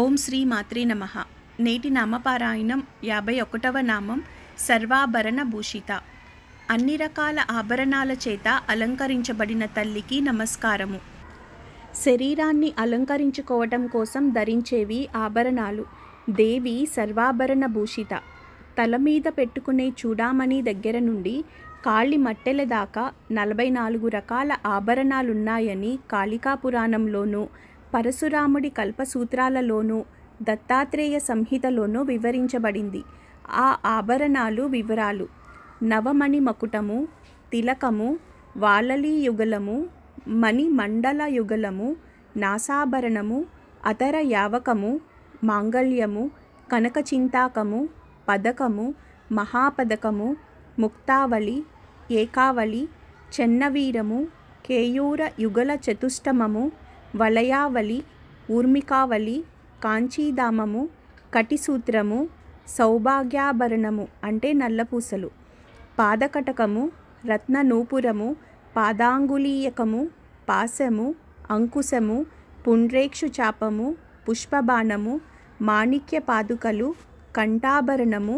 ఓం శ్రీ మాత్రే నమ నేటి నామపారాయణం యాభై ఒకటవ నామం సర్వాభరణ భూషిత అన్ని రకాల ఆభరణాల చేత అలంకరించబడిన తల్లికి నమస్కారము శరీరాన్ని అలంకరించుకోవటం కోసం ధరించేవి ఆభరణాలు దేవి సర్వాభరణ భూషిత తల మీద పెట్టుకునే చూడామణి దగ్గర నుండి కాళ్ళి మట్టెల దాకా నలభై నాలుగు రకాల ఆభరణాలున్నాయని కాళికా పురాణంలోనూ పరశురాముడి కల్పసూత్రాలలోనూ దత్తాత్రేయ సంహితలోనూ వివరించబడింది ఆ ఆభరణాలు వివరాలు నవమణి మకుటము తిలకము వాలలి యుగలము మండల యుగలము నాసాభరణము అతర యావకము మాంగళ్యము కనకచింతాకము పదకము మహాపదకము ముక్తావళి ఏకావళి చెన్నవీరము కేయూర యుగల చతుష్టమము వలయావళి ఊర్మికావళి కాంచీధామము కటిసూత్రము సౌభాగ్యాభరణము అంటే నల్లపూసలు పాదకటకము రత్ననూపురము పాదాంగులీయకము పాసము అంకుశము పుండ్రేక్షు చాపము పుష్పబాణము మాణిక్య పాదుకలు కంఠాభరణము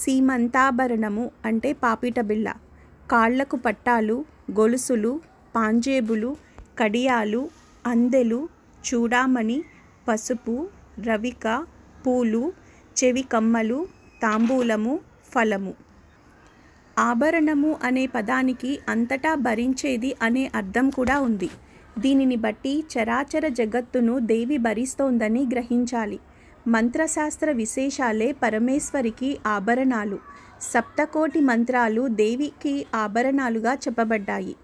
సీమంతాభరణము అంటే పాపిటబిళ్ళ కాళ్లకు పట్టాలు గొలుసులు పాంజేబులు కడియాలు అందెలు చూడామణి పసుపు రవిక పూలు చెవి కమ్మలు తాంబూలము ఫలము ఆభరణము అనే పదానికి అంతటా భరించేది అనే అర్థం కూడా ఉంది దీనిని బట్టి చరాచర జగత్తును దేవి భరిస్తోందని గ్రహించాలి మంత్రశాస్త్ర విశేషాలే పరమేశ్వరికి ఆభరణాలు సప్తకోటి మంత్రాలు దేవికి ఆభరణాలుగా చెప్పబడ్డాయి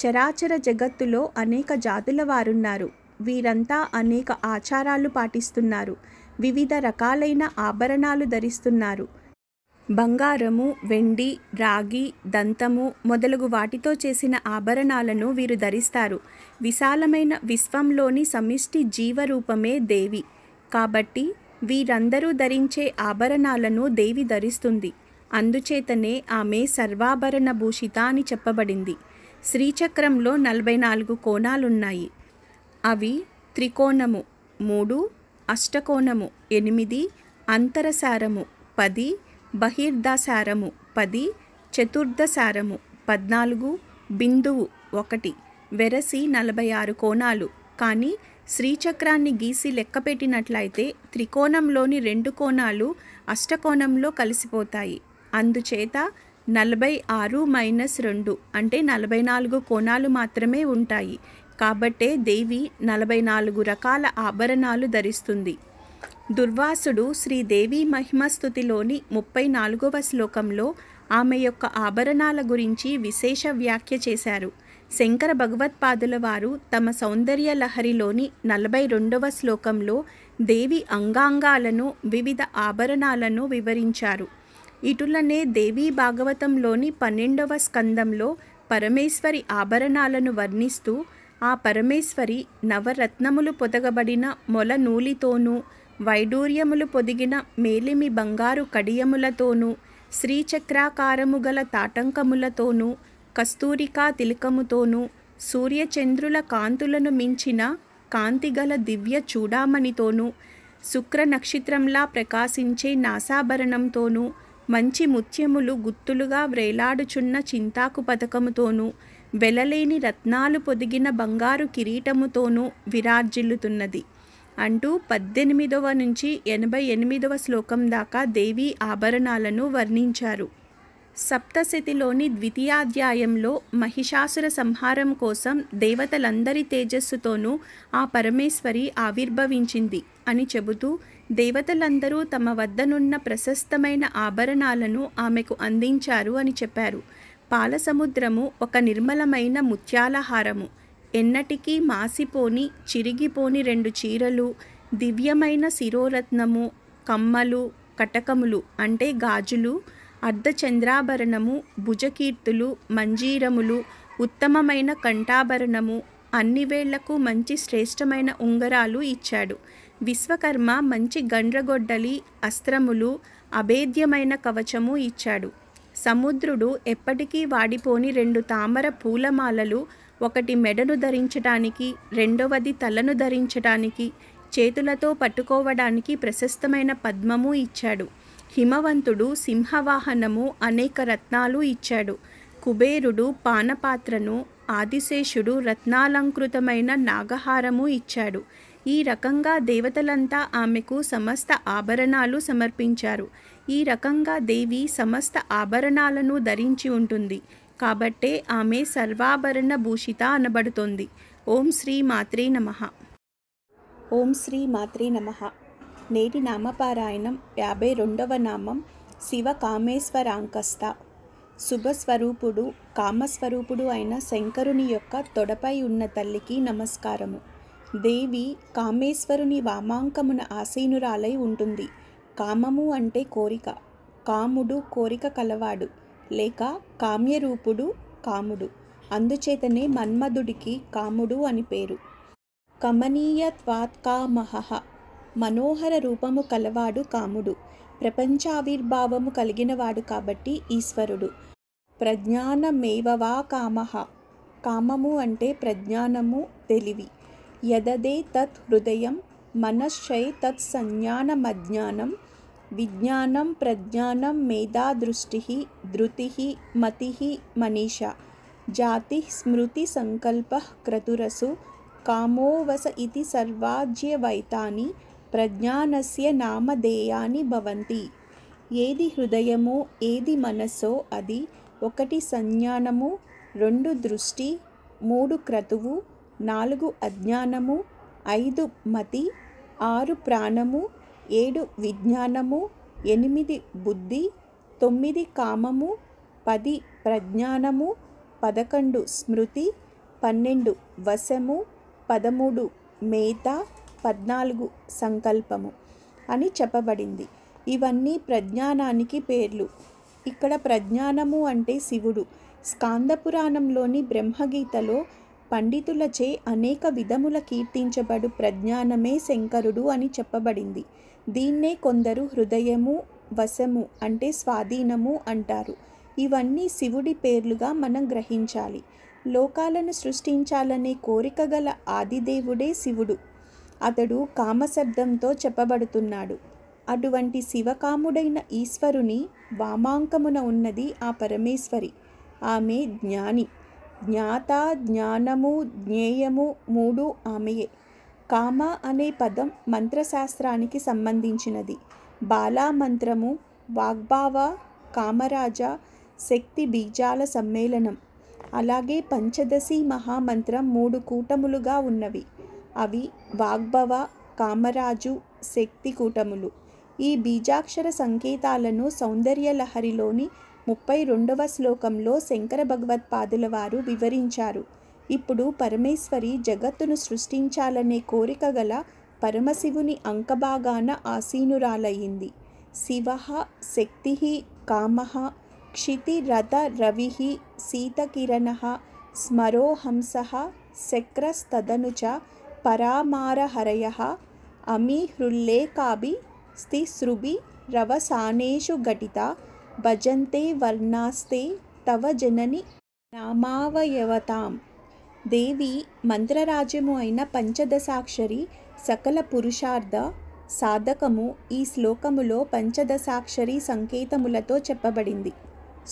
చరాచర జగత్తులో అనేక జాతుల వారున్నారు వీరంతా అనేక ఆచారాలు పాటిస్తున్నారు వివిధ రకాలైన ఆభరణాలు ధరిస్తున్నారు బంగారము వెండి రాగి దంతము మొదలగు వాటితో చేసిన ఆభరణాలను వీరు ధరిస్తారు విశాలమైన విశ్వంలోని సమిష్టి జీవరూపమే దేవి కాబట్టి వీరందరూ ధరించే ఆభరణాలను దేవి ధరిస్తుంది అందుచేతనే ఆమె సర్వాభరణ భూషిత అని చెప్పబడింది శ్రీచక్రంలో నలభై నాలుగు కోణాలున్నాయి అవి త్రికోణము మూడు అష్టకోణము ఎనిమిది అంతరసారము పది బహిర్దాసారము పది చతుర్థసారము పద్నాలుగు బిందువు ఒకటి వెరసి నలభై ఆరు కోణాలు కానీ శ్రీచక్రాన్ని గీసి లెక్కపెట్టినట్లయితే త్రికోణంలోని రెండు కోణాలు అష్టకోణంలో కలిసిపోతాయి అందుచేత నలభై ఆరు మైనస్ రెండు అంటే నలభై నాలుగు కోణాలు మాత్రమే ఉంటాయి కాబట్టే దేవి నలభై నాలుగు రకాల ఆభరణాలు ధరిస్తుంది దుర్వాసుడు శ్రీదేవి మహిమస్థుతిలోని ముప్పై నాలుగవ శ్లోకంలో ఆమె యొక్క ఆభరణాల గురించి విశేష వ్యాఖ్య చేశారు శంకర భగవత్పాదుల వారు తమ సౌందర్య లహరిలోని నలభై రెండవ శ్లోకంలో దేవి అంగాంగాలను వివిధ ఆభరణాలను వివరించారు ఇటులనే దేవీ భాగవతంలోని పన్నెండవ స్కందంలో పరమేశ్వరి ఆభరణాలను వర్ణిస్తూ ఆ పరమేశ్వరి నవరత్నములు పొదగబడిన మొల నూలితోనూ వైడూర్యములు పొదిగిన మేలిమి బంగారు కడియములతోనూ శ్రీచక్రాకారము గల తాటంకములతోనూ కస్తూరికా తిలకముతోనూ సూర్యచంద్రుల కాంతులను మించిన కాంతిగల దివ్య చూడామణితోనూ శుక్ర నక్షత్రంలా ప్రకాశించే నాసాభరణంతోనూ మంచి ముత్యములు గుత్తులుగా వ్రేలాడుచున్న చింతాకు పథకముతోనూ వెలలేని రత్నాలు పొదిగిన బంగారు కిరీటముతోనూ విరార్జిల్లుతున్నది అంటూ పద్దెనిమిదవ నుంచి ఎనభై ఎనిమిదవ శ్లోకం దాకా దేవి ఆభరణాలను వర్ణించారు సప్తశతిలోని ద్వితీయాధ్యాయంలో మహిషాసుర సంహారం కోసం దేవతలందరి తేజస్సుతోనూ ఆ పరమేశ్వరి ఆవిర్భవించింది అని చెబుతూ దేవతలందరూ తమ వద్దనున్న ప్రశస్తమైన ఆభరణాలను ఆమెకు అందించారు అని చెప్పారు పాలసముద్రము ఒక నిర్మలమైన ముత్యాలహారము ఎన్నటికీ మాసిపోని చిరిగిపోని రెండు చీరలు దివ్యమైన శిరోరత్నము కమ్మలు కటకములు అంటే గాజులు అర్ధచంద్రాభరణము భుజకీర్తులు మంజీరములు ఉత్తమమైన కంఠాభరణము అన్ని వేళ్లకు మంచి శ్రేష్టమైన ఉంగరాలు ఇచ్చాడు విశ్వకర్మ మంచి గండ్రగొడ్డలి అస్త్రములు అభేద్యమైన కవచము ఇచ్చాడు సముద్రుడు ఎప్పటికీ వాడిపోని రెండు తామర పూలమాలలు ఒకటి మెడను ధరించటానికి రెండవది తలను ధరించటానికి చేతులతో పట్టుకోవడానికి ప్రశస్తమైన పద్మము ఇచ్చాడు హిమవంతుడు సింహవాహనము అనేక రత్నాలు ఇచ్చాడు కుబేరుడు పానపాత్రను ఆదిశేషుడు రత్నాలంకృతమైన నాగహారము ఇచ్చాడు ఈ రకంగా దేవతలంతా ఆమెకు సమస్త ఆభరణాలు సమర్పించారు ఈ రకంగా దేవి సమస్త ఆభరణాలను ధరించి ఉంటుంది కాబట్టే ఆమె సర్వాభరణ భూషిత అనబడుతుంది ఓం శ్రీ మాత్రే నమ ఓం శ్రీ మాత్రే నమ నేటి నామపారాయణం యాభై రెండవ నామం శివ కామేశ్వరాంకస్త శుభస్వరూపుడు కామస్వరూపుడు అయిన శంకరుని యొక్క తొడపై ఉన్న తల్లికి నమస్కారము దేవి కామేశ్వరుని వామాంకమున ఆసీనురాలై ఉంటుంది కామము అంటే కోరిక కాముడు కోరిక కలవాడు లేక కామ్యరూపుడు కాముడు అందుచేతనే మన్మధుడికి కాముడు అని పేరు కమనీయ త్వాత్కామహ మనోహర రూపము కలవాడు కాముడు ప్రపంచావిర్భావము కలిగినవాడు కాబట్టి ఈశ్వరుడు ప్రజ్ఞానమేవవా కామహ కామము అంటే ప్రజ్ఞానము తెలివి యదదే తత్ హృదయం మనశ్చై తత్ సంజ్ఞానమజ్ఞానం విజ్ఞానం ప్రజ్ఞానం మేధాదృష్టి ధృతి మతి మనీష జాతి స్మృతి సంకల్ప క్రతురసు కామోవస ఇది సర్వాజ్యవైతాని ప్రజ్ఞానస్య నామధేయాన్ని భవంతి ఏది హృదయమో ఏది మనస్సో అది ఒకటి సంజ్ఞానము రెండు దృష్టి మూడు క్రతువు నాలుగు అజ్ఞానము ఐదు మతి ఆరు ప్రాణము ఏడు విజ్ఞానము ఎనిమిది బుద్ధి తొమ్మిది కామము పది ప్రజ్ఞానము పదకొండు స్మృతి పన్నెండు వశము పదమూడు మేత పద్నాలుగు సంకల్పము అని చెప్పబడింది ఇవన్నీ ప్రజ్ఞానానికి పేర్లు ఇక్కడ ప్రజ్ఞానము అంటే శివుడు స్కాందపురాణంలోని బ్రహ్మగీతలో పండితులచే అనేక విధముల కీర్తించబడు ప్రజ్ఞానమే శంకరుడు అని చెప్పబడింది దీన్నే కొందరు హృదయము వశము అంటే స్వాధీనము అంటారు ఇవన్నీ శివుడి పేర్లుగా మనం గ్రహించాలి లోకాలను సృష్టించాలనే కోరిక గల ఆదిదేవుడే శివుడు అతడు కామశబ్దంతో చెప్పబడుతున్నాడు అటువంటి శివకాముడైన ఈశ్వరుని వామాంకమున ఉన్నది ఆ పరమేశ్వరి ఆమె జ్ఞాని జ్ఞాత జ్ఞానము జ్ఞేయము మూడు ఆమెయే కామ అనే పదం మంత్రశాస్త్రానికి సంబంధించినది బాలా మంత్రము వాగ్భావ కామరాజ శక్తి బీజాల సమ్మేళనం అలాగే పంచదశి మహామంత్రం మూడు కూటములుగా ఉన్నవి అవి వాగ్భవ కామరాజు శక్తి కూటములు ఈ బీజాక్షర సంకేతాలను సౌందర్యలహరిలోని ముప్పై రెండవ శ్లోకంలో శంకర భగవత్పాదుల వారు వివరించారు ఇప్పుడు పరమేశ్వరి జగత్తును సృష్టించాలనే కోరిక గల పరమశివుని అంకభాగాన ఆసీనురాలయ్యింది శివ శక్తి కామ క్షితిరథ రవి సీతకిరణ స్మరోహంస శక్రస్తదను చ పరామారహరయ అమీహృల్లేకాభి స్థిసృభి రవసానేషు ఘటిత భజంతే వర్ణాస్తే తవ జనని నామావయవతాం దేవి మంత్రరాజ్యము అయిన పంచదశాక్షరి సకల పురుషార్థ సాధకము ఈ శ్లోకములో పంచదశాక్షరి సంకేతములతో చెప్పబడింది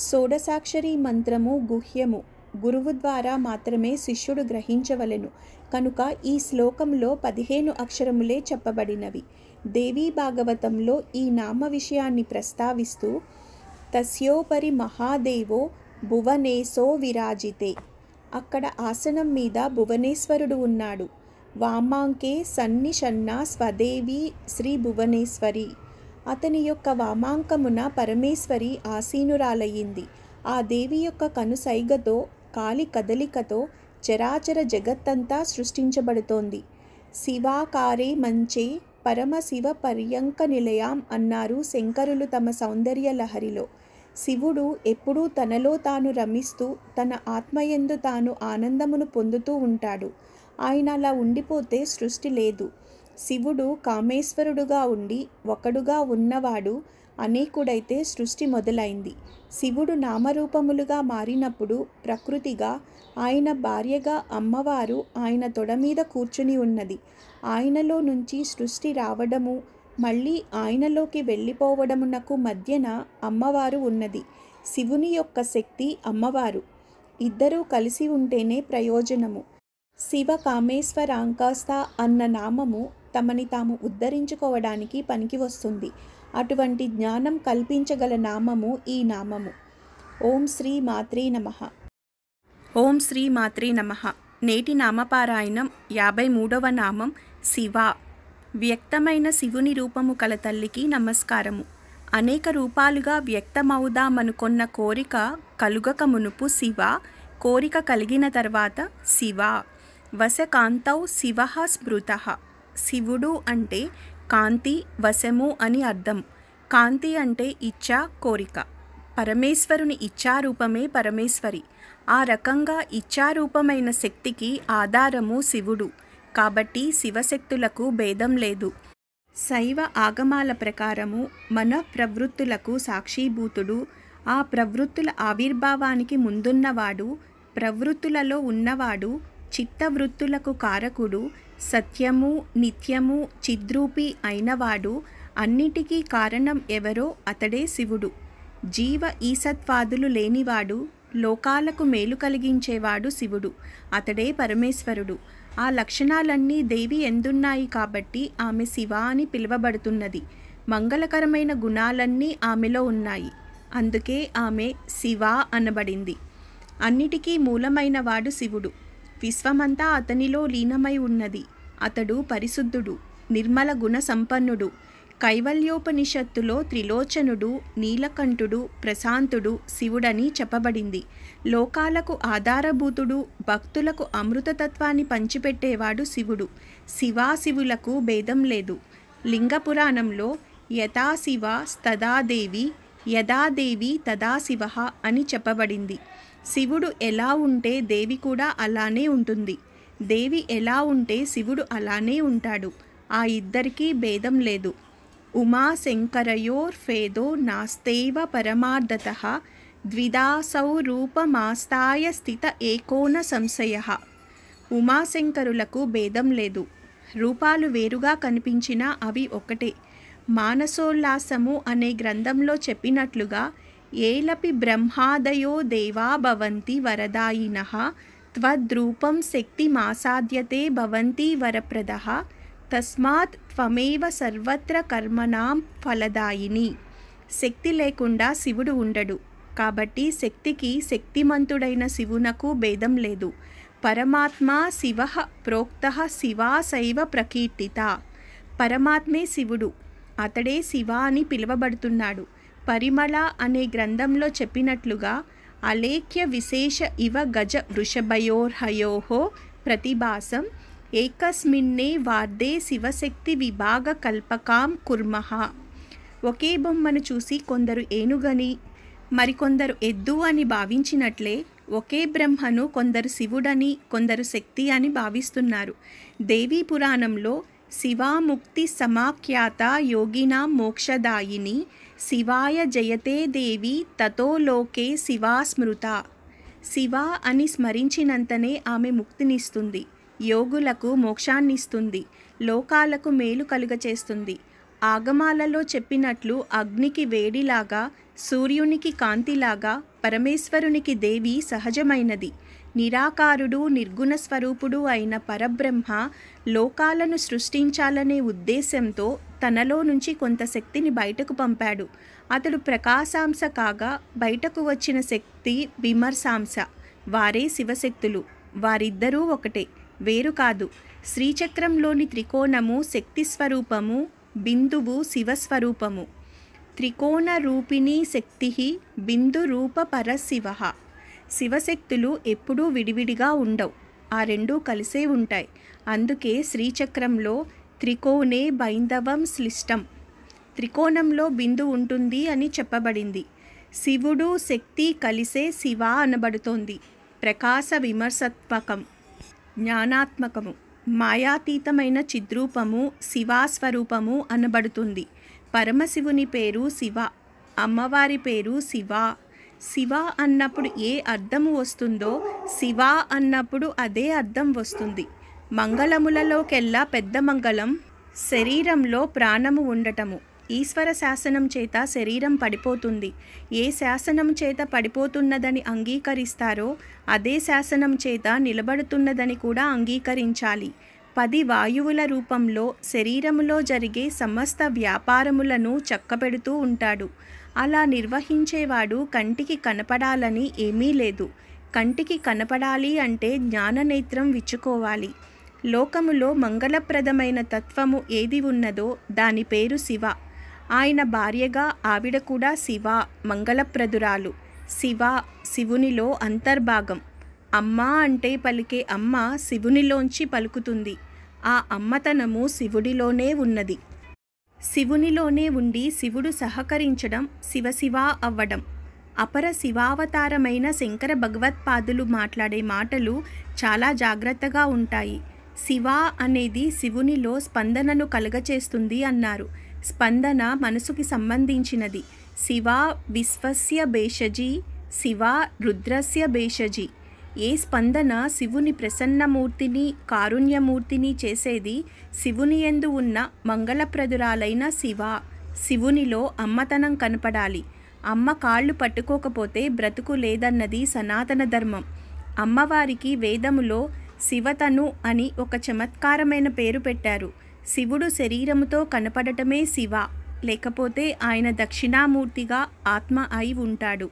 షోడసాక్షరి మంత్రము గుహ్యము గురువు ద్వారా మాత్రమే శిష్యుడు గ్రహించవలెను కనుక ఈ శ్లోకంలో పదిహేను అక్షరములే చెప్పబడినవి దేవీ భాగవతంలో ఈ నామ విషయాన్ని ప్రస్తావిస్తూ తస్యోపరి మహాదేవో భువనేశో విరాజితే అక్కడ ఆసనం మీద భువనేశ్వరుడు ఉన్నాడు వామాంకే సన్నిషన్న స్వదేవి శ్రీ భువనేశ్వరి అతని యొక్క వామాంకమున పరమేశ్వరి ఆసీనురాలయ్యింది ఆ దేవి యొక్క కనుసైగతో కాలి కదలికతో చరాచర జగత్తంతా సృష్టించబడుతోంది శివాకారే మంచే పరమశివ పర్యంక నిలయం అన్నారు శంకరులు తమ సౌందర్య లహరిలో శివుడు ఎప్పుడూ తనలో తాను రమిస్తూ తన ఆత్మయందు తాను ఆనందమును పొందుతూ ఉంటాడు ఆయన అలా ఉండిపోతే సృష్టి లేదు శివుడు కామేశ్వరుడుగా ఉండి ఒకడుగా ఉన్నవాడు అనేకుడైతే సృష్టి మొదలైంది శివుడు నామరూపములుగా మారినప్పుడు ప్రకృతిగా ఆయన భార్యగా అమ్మవారు ఆయన తొడ మీద కూర్చుని ఉన్నది ఆయనలో నుంచి సృష్టి రావడము మళ్ళీ ఆయనలోకి వెళ్ళిపోవడమునకు మధ్యన అమ్మవారు ఉన్నది శివుని యొక్క శక్తి అమ్మవారు ఇద్దరూ కలిసి ఉంటేనే ప్రయోజనము శివ కామేశ్వరాంకాస్త అన్న నామము తమని తాము ఉద్ధరించుకోవడానికి పనికి వస్తుంది అటువంటి జ్ఞానం కల్పించగల నామము ఈ నామము ఓం శ్రీ మాత్రే నమ ఓం శ్రీ మాత్రే నమ నేటి నామపారాయణం యాభై మూడవ నామం శివ వ్యక్తమైన శివుని రూపము కల తల్లికి నమస్కారము అనేక రూపాలుగా వ్యక్తమవుదామనుకొన్న కోరిక కలుగక మునుపు శివ కోరిక కలిగిన తర్వాత శివ వశకాంతౌ శివ స్మృత శివుడు అంటే కాంతి వశము అని అర్థం కాంతి అంటే ఇచ్చా కోరిక పరమేశ్వరుని ఇచ్చారూపమే పరమేశ్వరి ఆ రకంగా ఇచ్చారూపమైన శక్తికి ఆధారము శివుడు కాబట్టి శివశక్తులకు భేదం లేదు శైవ ఆగమాల ప్రకారము మన ప్రవృత్తులకు సాక్షీభూతుడు ఆ ప్రవృత్తుల ఆవిర్భావానికి ముందున్నవాడు ప్రవృత్తులలో ఉన్నవాడు చిత్తవృత్తులకు కారకుడు సత్యము నిత్యము చిద్రూపి అయినవాడు అన్నిటికీ కారణం ఎవరో అతడే శివుడు జీవ ఈసత్వాదులు లేనివాడు లోకాలకు మేలు కలిగించేవాడు శివుడు అతడే పరమేశ్వరుడు ఆ లక్షణాలన్నీ దేవి ఎందున్నాయి కాబట్టి ఆమె శివ అని పిలువబడుతున్నది మంగళకరమైన గుణాలన్నీ ఆమెలో ఉన్నాయి అందుకే ఆమె శివ అనబడింది అన్నిటికీ మూలమైన వాడు శివుడు విశ్వమంతా అతనిలో లీనమై ఉన్నది అతడు పరిశుద్ధుడు నిర్మల గుణ సంపన్నుడు కైవల్యోపనిషత్తులో త్రిలోచనుడు నీలకంఠుడు ప్రశాంతుడు శివుడని చెప్పబడింది లోకాలకు ఆధారభూతుడు భక్తులకు అమృతతత్వాన్ని పంచిపెట్టేవాడు శివుడు శివాశివులకు భేదం లేదు లింగపురాణంలో యథాశివ స్తదాదేవి యథాదేవి తదాశివ అని చెప్పబడింది శివుడు ఎలా ఉంటే దేవి కూడా అలానే ఉంటుంది దేవి ఎలా ఉంటే శివుడు అలానే ఉంటాడు ఆ ఇద్దరికీ భేదం లేదు ఉమాశంకరయోర్ఫేదో నాస్తేవ పరమార్థత ద్విదాసౌ రూపమాస్తాయ స్థిత ఏకోన సంశయ ఉమాశంకరులకు భేదం లేదు రూపాలు వేరుగా కనిపించినా అవి ఒకటే మానసోల్లాసము అనే గ్రంథంలో చెప్పినట్లుగా ఏలపి బ్రహ్మాదయో దేవా భవంతి వరదాయిన త్వద్రూపం శక్తిమాసాద్యతే భవంతి వరప్రద తస్మాత్ త్వమేవ సర్వత్ర కర్మణాం ఫలదాయిని శక్తి లేకుండా శివుడు ఉండడు కాబట్టి శక్తికి శక్తిమంతుడైన శివునకు భేదం లేదు పరమాత్మ శివ ప్రోక్త శివాశైవ ప్రకీర్తిత పరమాత్మే శివుడు అతడే శివ అని పిలువబడుతున్నాడు పరిమళ అనే గ్రంథంలో చెప్పినట్లుగా అలేఖ్య విశేష ఇవ గజ వృషభయోర్హయోహో ప్రతిభాసం ఏకస్మిన్నే వార్దే శివశక్తి విభాగ కల్పకాం కుర్మహ ఒకే బొమ్మను చూసి కొందరు ఏనుగని మరికొందరు ఎద్దు అని భావించినట్లే ఒకే బ్రహ్మను కొందరు శివుడని కొందరు శక్తి అని భావిస్తున్నారు దేవీ పురాణంలో శివాముక్తి సమాఖ్యాత యోగినా మోక్షదాయిని శివాయ జయతే దేవి తతో లోకే శివా స్మృత శివ అని స్మరించినంతనే ఆమె ముక్తినిస్తుంది యోగులకు మోక్షాన్నిస్తుంది లోకాలకు మేలు కలుగచేస్తుంది ఆగమాలలో చెప్పినట్లు అగ్నికి వేడిలాగా సూర్యునికి కాంతిలాగా పరమేశ్వరునికి దేవి సహజమైనది నిరాకారుడు నిర్గుణ స్వరూపుడు అయిన పరబ్రహ్మ లోకాలను సృష్టించాలనే ఉద్దేశంతో తనలో నుంచి కొంత శక్తిని బయటకు పంపాడు అతడు ప్రకాశాంశ కాగా బయటకు వచ్చిన శక్తి విమర్శాంశ వారే శివశక్తులు వారిద్దరూ ఒకటే వేరు కాదు శ్రీచక్రంలోని త్రికోణము శక్తి స్వరూపము బిందువు శివస్వరూపము త్రికోణరూపిణీ శక్తి బిందు బిందురూప పరశివ శివశక్తులు ఎప్పుడూ విడివిడిగా ఉండవు ఆ రెండూ కలిసే ఉంటాయి అందుకే శ్రీచక్రంలో త్రికోణే బైందవం శ్లిష్టం త్రికోణంలో బిందు ఉంటుంది అని చెప్పబడింది శివుడు శక్తి కలిసే శివ అనబడుతోంది ప్రకాశ విమర్శత్మకం జ్ఞానాత్మకము మాయాతీతమైన చిద్రూపము శివాస్వరూపము అనబడుతుంది పరమశివుని పేరు శివ అమ్మవారి పేరు శివ శివ అన్నప్పుడు ఏ అర్థం వస్తుందో శివ అన్నప్పుడు అదే అర్థం వస్తుంది మంగళములలోకెల్లా పెద్ద మంగళం శరీరంలో ప్రాణము ఉండటము ఈశ్వర శాసనం చేత శరీరం పడిపోతుంది ఏ శాసనం చేత పడిపోతున్నదని అంగీకరిస్తారో అదే శాసనం చేత నిలబడుతున్నదని కూడా అంగీకరించాలి పది వాయువుల రూపంలో శరీరములో జరిగే సమస్త వ్యాపారములను చక్కబెడుతూ ఉంటాడు అలా నిర్వహించేవాడు కంటికి కనపడాలని ఏమీ లేదు కంటికి కనపడాలి అంటే జ్ఞాననేత్రం విచ్చుకోవాలి లోకములో మంగళప్రదమైన తత్వము ఏది ఉన్నదో దాని పేరు శివ ఆయన భార్యగా ఆవిడ కూడా శివ మంగళప్రదురాలు శివ శివునిలో అంతర్భాగం అమ్మ అంటే పలికే అమ్మ శివునిలోంచి పలుకుతుంది ఆ అమ్మతనము శివుడిలోనే ఉన్నది శివునిలోనే ఉండి శివుడు సహకరించడం శివశివా అవ్వడం అపర శివావతారమైన శంకర భగవత్పాదులు మాట్లాడే మాటలు చాలా జాగ్రత్తగా ఉంటాయి శివ అనేది శివునిలో స్పందనను కలగచేస్తుంది అన్నారు స్పందన మనసుకి సంబంధించినది శివ విశ్వస్య భేషజీ శివ రుద్రస్య భేషజీ ఏ స్పందన శివుని ప్రసన్నమూర్తిని కారుణ్యమూర్తిని చేసేది శివుని ఎందు ఉన్న మంగళప్రదురాలైన శివ శివునిలో అమ్మతనం కనపడాలి అమ్మ కాళ్ళు పట్టుకోకపోతే బ్రతుకు లేదన్నది సనాతన ధర్మం అమ్మవారికి వేదములో శివతను అని ఒక చమత్కారమైన పేరు పెట్టారు శివుడు శరీరముతో కనపడటమే శివ లేకపోతే ఆయన దక్షిణామూర్తిగా ఆత్మ అయి ఉంటాడు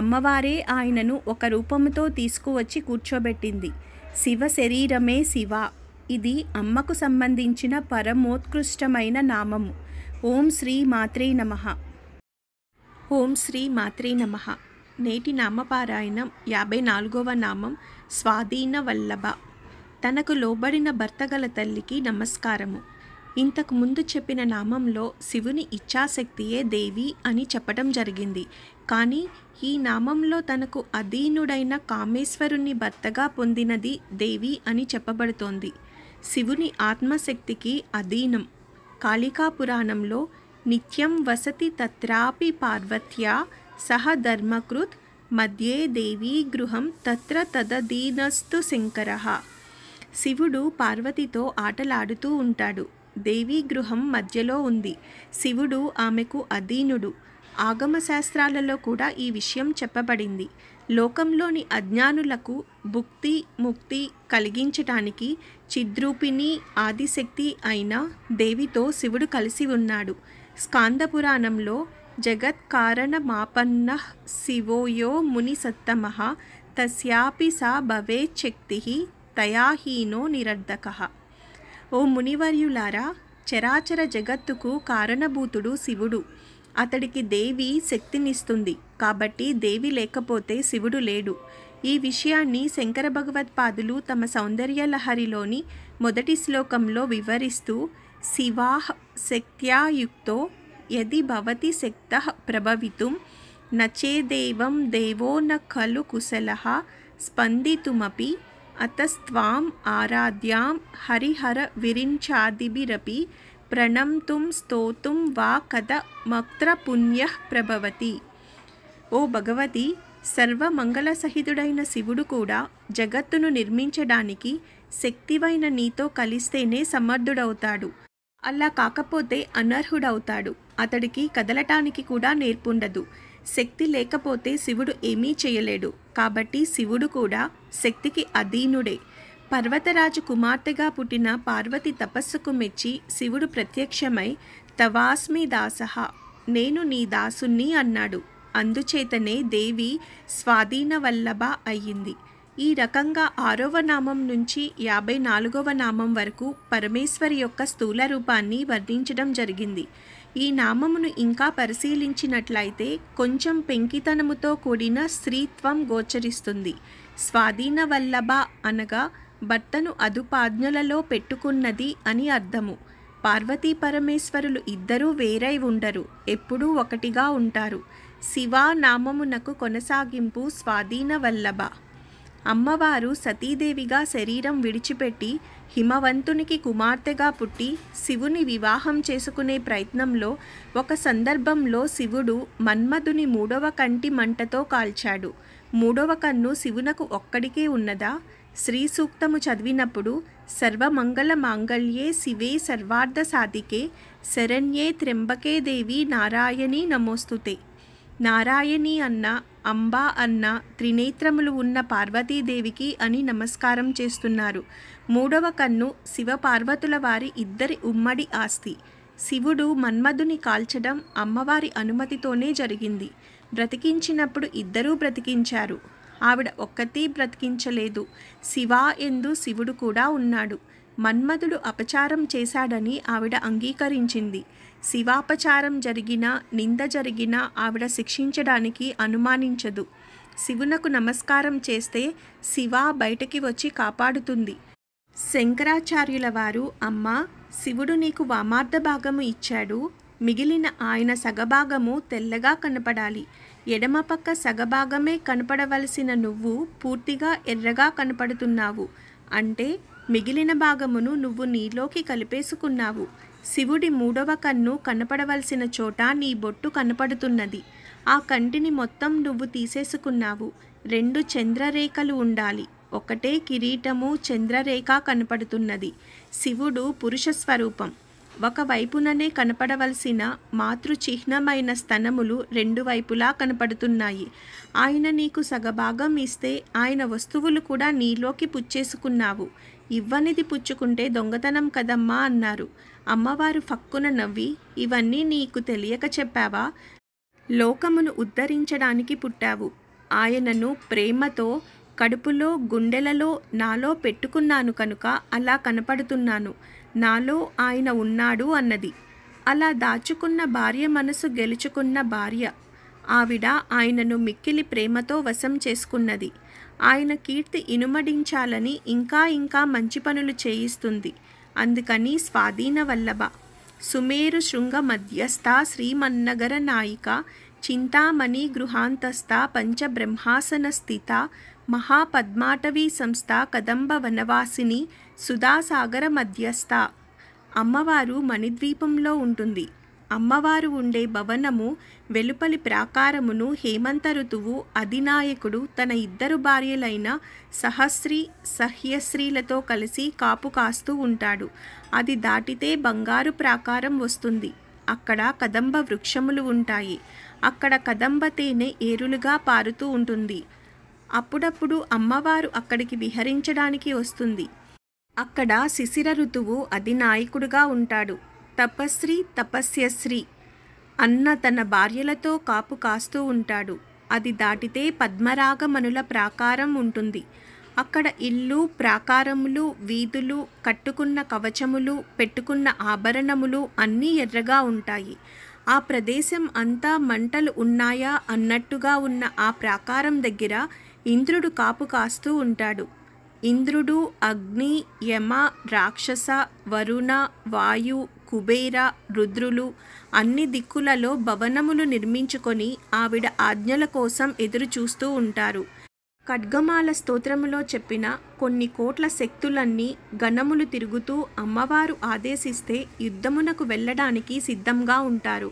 అమ్మవారే ఆయనను ఒక రూపంతో తీసుకువచ్చి కూర్చోబెట్టింది శివ శరీరమే శివ ఇది అమ్మకు సంబంధించిన పరమోత్కృష్టమైన నామము ఓం శ్రీ మాత్రే నమ ఓం శ్రీ మాత్రే నమ నేటి నామపారాయణం యాభై నాలుగవ నామం స్వాధీన వల్లభ తనకు లోబడిన భర్తగల తల్లికి నమస్కారము ఇంతకు ముందు చెప్పిన నామంలో శివుని ఇచ్ఛాశక్తియే దేవి అని చెప్పడం జరిగింది కానీ ఈ నామంలో తనకు అధీనుడైన కామేశ్వరుణ్ణి భర్తగా పొందినది దేవి అని చెప్పబడుతోంది శివుని ఆత్మశక్తికి అధీనం కాళికా పురాణంలో నిత్యం వసతి తత్రాపి పార్వత్య సహ ధర్మకృత్ మధ్యే దేవీ గృహం తత్ర తదధీనస్తు శంకర శివుడు పార్వతితో ఆటలాడుతూ ఉంటాడు దేవీగృహం మధ్యలో ఉంది శివుడు ఆమెకు అధీనుడు ఆగమశాస్త్రాలలో కూడా ఈ విషయం చెప్పబడింది లోకంలోని అజ్ఞానులకు భుక్తి ముక్తి కలిగించటానికి చిద్రూపిణి ఆదిశక్తి అయిన దేవితో శివుడు కలిసి ఉన్నాడు స్కాంద పురాణంలో కారణ మాపన్న శివోయో ముని సత్తమ తస్యాపి సా భవేచ్ఛక్తి తయాహీనో నిరర్ధక ఓ మునివర్యులారా చరాచర జగత్తుకు కారణభూతుడు శివుడు అతడికి దేవి శక్తినిస్తుంది కాబట్టి దేవి లేకపోతే శివుడు లేడు ఈ విషయాన్ని శంకర భగవత్పాదులు తమ సౌందర్యలహరిలోని మొదటి శ్లోకంలో వివరిస్తూ శివా శక్త్యాయుక్తో యది భవతి శక్త ప్రభవితుం నచేదేవం దేవో న ఖలు కుశల స్పందితుమపి అతస్వాం ఆరాధ్యాం హరిహర విరించాదిభిరపి ప్రణంతుం స్తోతుం వా కథ మక్త్రపుణ్య పుణ్య ప్రభవతి ఓ భగవతి సహితుడైన శివుడు కూడా జగత్తును నిర్మించడానికి శక్తివైన నీతో కలిస్తేనే సమర్థుడవుతాడు అలా కాకపోతే అనర్హుడవుతాడు అతడికి కదలటానికి కూడా నేర్పుండదు శక్తి లేకపోతే శివుడు ఏమీ చేయలేడు కాబట్టి శివుడు కూడా శక్తికి అధీనుడే పర్వతరాజు కుమార్తెగా పుట్టిన పార్వతి తపస్సుకు మెచ్చి శివుడు ప్రత్యక్షమై తవాస్మి దాసహ నేను నీ దాసుణ్ణి అన్నాడు అందుచేతనే దేవి స్వాధీన వల్లభ అయ్యింది ఈ రకంగా ఆరవ నామం నుంచి యాభై నాలుగవ నామం వరకు పరమేశ్వరి యొక్క స్థూల రూపాన్ని వర్ణించడం జరిగింది ఈ నామమును ఇంకా పరిశీలించినట్లయితే కొంచెం పెంకితనముతో కూడిన స్త్రీత్వం గోచరిస్తుంది స్వాధీన వల్లభ అనగా భర్తను అదుపాజ్ఞలలో పెట్టుకున్నది అని అర్థము పార్వతీ పరమేశ్వరులు ఇద్దరూ వేరై ఉండరు ఎప్పుడూ ఒకటిగా ఉంటారు శివా నామమునకు కొనసాగింపు స్వాధీన వల్లభ అమ్మవారు సతీదేవిగా శరీరం విడిచిపెట్టి హిమవంతునికి కుమార్తెగా పుట్టి శివుని వివాహం చేసుకునే ప్రయత్నంలో ఒక సందర్భంలో శివుడు మన్మధుని మూడవ కంటి మంటతో కాల్చాడు మూడవ కన్ను శివునకు ఒక్కడికే ఉన్నదా శ్రీ సూక్తము చదివినప్పుడు సర్వమంగళ మాంగళ్యే శివే సర్వార్థ సాధికే శరణ్యే త్రెంబకే దేవి నారాయణి నమోస్తుతే నారాయణి అన్న అంబా అన్న త్రినేత్రములు ఉన్న పార్వతీదేవికి అని నమస్కారం చేస్తున్నారు మూడవ కన్ను శివపార్వతుల వారి ఇద్దరి ఉమ్మడి ఆస్తి శివుడు మన్మధుని కాల్చడం అమ్మవారి అనుమతితోనే జరిగింది బ్రతికించినప్పుడు ఇద్దరూ బ్రతికించారు ఆవిడ ఒక్కతీ బ్రతికించలేదు శివ ఎందు శివుడు కూడా ఉన్నాడు మన్మధుడు అపచారం చేశాడని ఆవిడ అంగీకరించింది శివాపచారం జరిగిన నింద జరిగిన ఆవిడ శిక్షించడానికి అనుమానించదు శివునకు నమస్కారం చేస్తే శివ బయటకి వచ్చి కాపాడుతుంది శంకరాచార్యుల వారు అమ్మ శివుడు నీకు వామార్థ భాగము ఇచ్చాడు మిగిలిన ఆయన సగభాగము తెల్లగా కనపడాలి ఎడమ పక్క సగభాగమే కనపడవలసిన నువ్వు పూర్తిగా ఎర్రగా కనపడుతున్నావు అంటే మిగిలిన భాగమును నువ్వు నీలోకి కలిపేసుకున్నావు శివుడి మూడవ కన్ను కనపడవలసిన చోట నీ బొట్టు కనపడుతున్నది ఆ కంటిని మొత్తం నువ్వు తీసేసుకున్నావు రెండు చంద్రరేఖలు ఉండాలి ఒకటే కిరీటము చంద్రరేఖ కనపడుతున్నది శివుడు పురుష స్వరూపం ఒకవైపుననే కనపడవలసిన మాతృచిహ్నమైన స్తనములు రెండు వైపులా కనపడుతున్నాయి ఆయన నీకు సగభాగం ఇస్తే ఆయన వస్తువులు కూడా నీలోకి పుచ్చేసుకున్నావు ఇవ్వనిది పుచ్చుకుంటే దొంగతనం కదమ్మా అన్నారు అమ్మవారు ఫక్కున నవ్వి ఇవన్నీ నీకు తెలియక చెప్పావా లోకమును ఉద్ధరించడానికి పుట్టావు ఆయనను ప్రేమతో కడుపులో గుండెలలో నాలో పెట్టుకున్నాను కనుక అలా కనపడుతున్నాను నాలో ఆయన ఉన్నాడు అన్నది అలా దాచుకున్న భార్య మనసు గెలుచుకున్న భార్య ఆవిడ ఆయనను మిక్కిలి ప్రేమతో వశం చేసుకున్నది ఆయన కీర్తి ఇనుమడించాలని ఇంకా ఇంకా మంచి పనులు చేయిస్తుంది అందుకని స్వాధీన వల్లభ సుమేరు శృంగ మధ్యస్థ శ్రీమన్నగర నాయిక చింతామణి గృహాంతస్థ పంచబ్రహ్మాసన స్థిత మహాపద్మాటవీ సంస్థ కదంబ వనవాసిని సుధాసాగర మధ్యస్థ అమ్మవారు మణిద్వీపంలో ఉంటుంది అమ్మవారు ఉండే భవనము వెలుపలి ప్రాకారమును హేమంత ఋతువు అధినాయకుడు తన ఇద్దరు భార్యలైన సహస్రి సహ్యశ్రీలతో కలిసి కాపు కాస్తూ ఉంటాడు అది దాటితే బంగారు ప్రాకారం వస్తుంది అక్కడ కదంబ వృక్షములు ఉంటాయి అక్కడ కదంబ తేనె ఏరులుగా పారుతూ ఉంటుంది అప్పుడప్పుడు అమ్మవారు అక్కడికి విహరించడానికి వస్తుంది అక్కడ శిశిర ఋతువు అధినాయకుడుగా ఉంటాడు తపశ్రీ తపస్యశ్రీ అన్న తన భార్యలతో కాపు కాస్తూ ఉంటాడు అది దాటితే పద్మరాగమనుల ప్రాకారం ఉంటుంది అక్కడ ఇల్లు ప్రాకారములు వీధులు కట్టుకున్న కవచములు పెట్టుకున్న ఆభరణములు అన్నీ ఎర్రగా ఉంటాయి ఆ ప్రదేశం అంతా మంటలు ఉన్నాయా అన్నట్టుగా ఉన్న ఆ ప్రాకారం దగ్గర ఇంద్రుడు కాపు కాస్తూ ఉంటాడు ఇంద్రుడు అగ్ని యమ రాక్షస వరుణ వాయు కుబేర రుద్రులు అన్ని దిక్కులలో భవనములు నిర్మించుకొని ఆవిడ ఆజ్ఞల కోసం ఎదురు చూస్తూ ఉంటారు ఖడ్గమాల స్తోత్రములో చెప్పిన కొన్ని కోట్ల శక్తులన్నీ గణములు తిరుగుతూ అమ్మవారు ఆదేశిస్తే యుద్ధమునకు వెళ్ళడానికి సిద్ధంగా ఉంటారు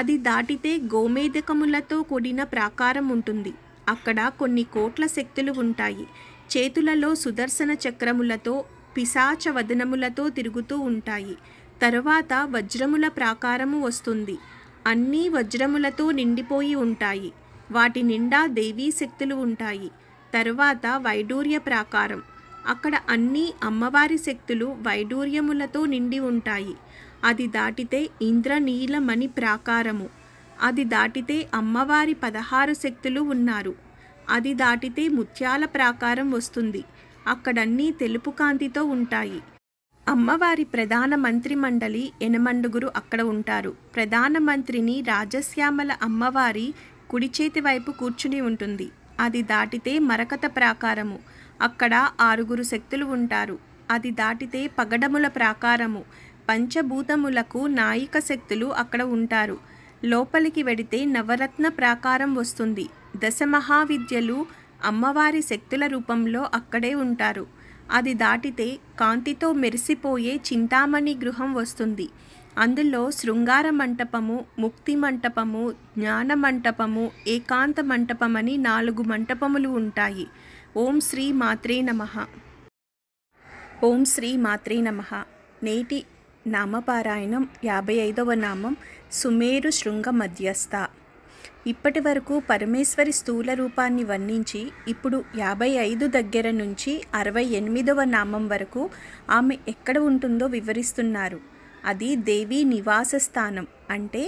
అది దాటితే గోమేధకములతో కూడిన ప్రాకారం ఉంటుంది అక్కడ కొన్ని కోట్ల శక్తులు ఉంటాయి చేతులలో సుదర్శన చక్రములతో పిశాచ వదనములతో తిరుగుతూ ఉంటాయి తరువాత వజ్రముల ప్రాకారము వస్తుంది అన్నీ వజ్రములతో నిండిపోయి ఉంటాయి వాటి నిండా దేవీ శక్తులు ఉంటాయి తరువాత వైడూర్య ప్రాకారం అక్కడ అన్ని అమ్మవారి శక్తులు వైడూర్యములతో నిండి ఉంటాయి అది దాటితే ఇంద్రనీలమణి ప్రాకారము అది దాటితే అమ్మవారి పదహారు శక్తులు ఉన్నారు అది దాటితే ముత్యాల ప్రాకారం వస్తుంది అక్కడన్నీ తెలుపు కాంతితో ఉంటాయి అమ్మవారి ప్రధాన మంత్రి మండలి ఎనమండుగురు అక్కడ ఉంటారు ప్రధాన మంత్రిని రాజశ్యామల అమ్మవారి కుడి చేతి వైపు కూర్చుని ఉంటుంది అది దాటితే మరకత ప్రాకారము అక్కడ ఆరుగురు శక్తులు ఉంటారు అది దాటితే పగడముల ప్రాకారము పంచభూతములకు నాయిక శక్తులు అక్కడ ఉంటారు లోపలికి వెడితే నవరత్న ప్రాకారం వస్తుంది దశ మహావిద్యలు అమ్మవారి శక్తుల రూపంలో అక్కడే ఉంటారు అది దాటితే కాంతితో మెరిసిపోయే చింతామణి గృహం వస్తుంది అందులో శృంగార మంటపము ముక్తి మంటపము జ్ఞాన మంటపము ఏకాంత మంటపమని నాలుగు మంటపములు ఉంటాయి ఓం శ్రీ మాత్రే నమ ఓం శ్రీ మాత్రే నమ నేటి నామపారాయణం యాభై ఐదవ నామం సుమేరు శృంగ మధ్యస్థ ఇప్పటి వరకు పరమేశ్వరి స్థూల రూపాన్ని వర్ణించి ఇప్పుడు యాభై ఐదు దగ్గర నుంచి అరవై ఎనిమిదవ నామం వరకు ఆమె ఎక్కడ ఉంటుందో వివరిస్తున్నారు అది దేవి నివాస స్థానం అంటే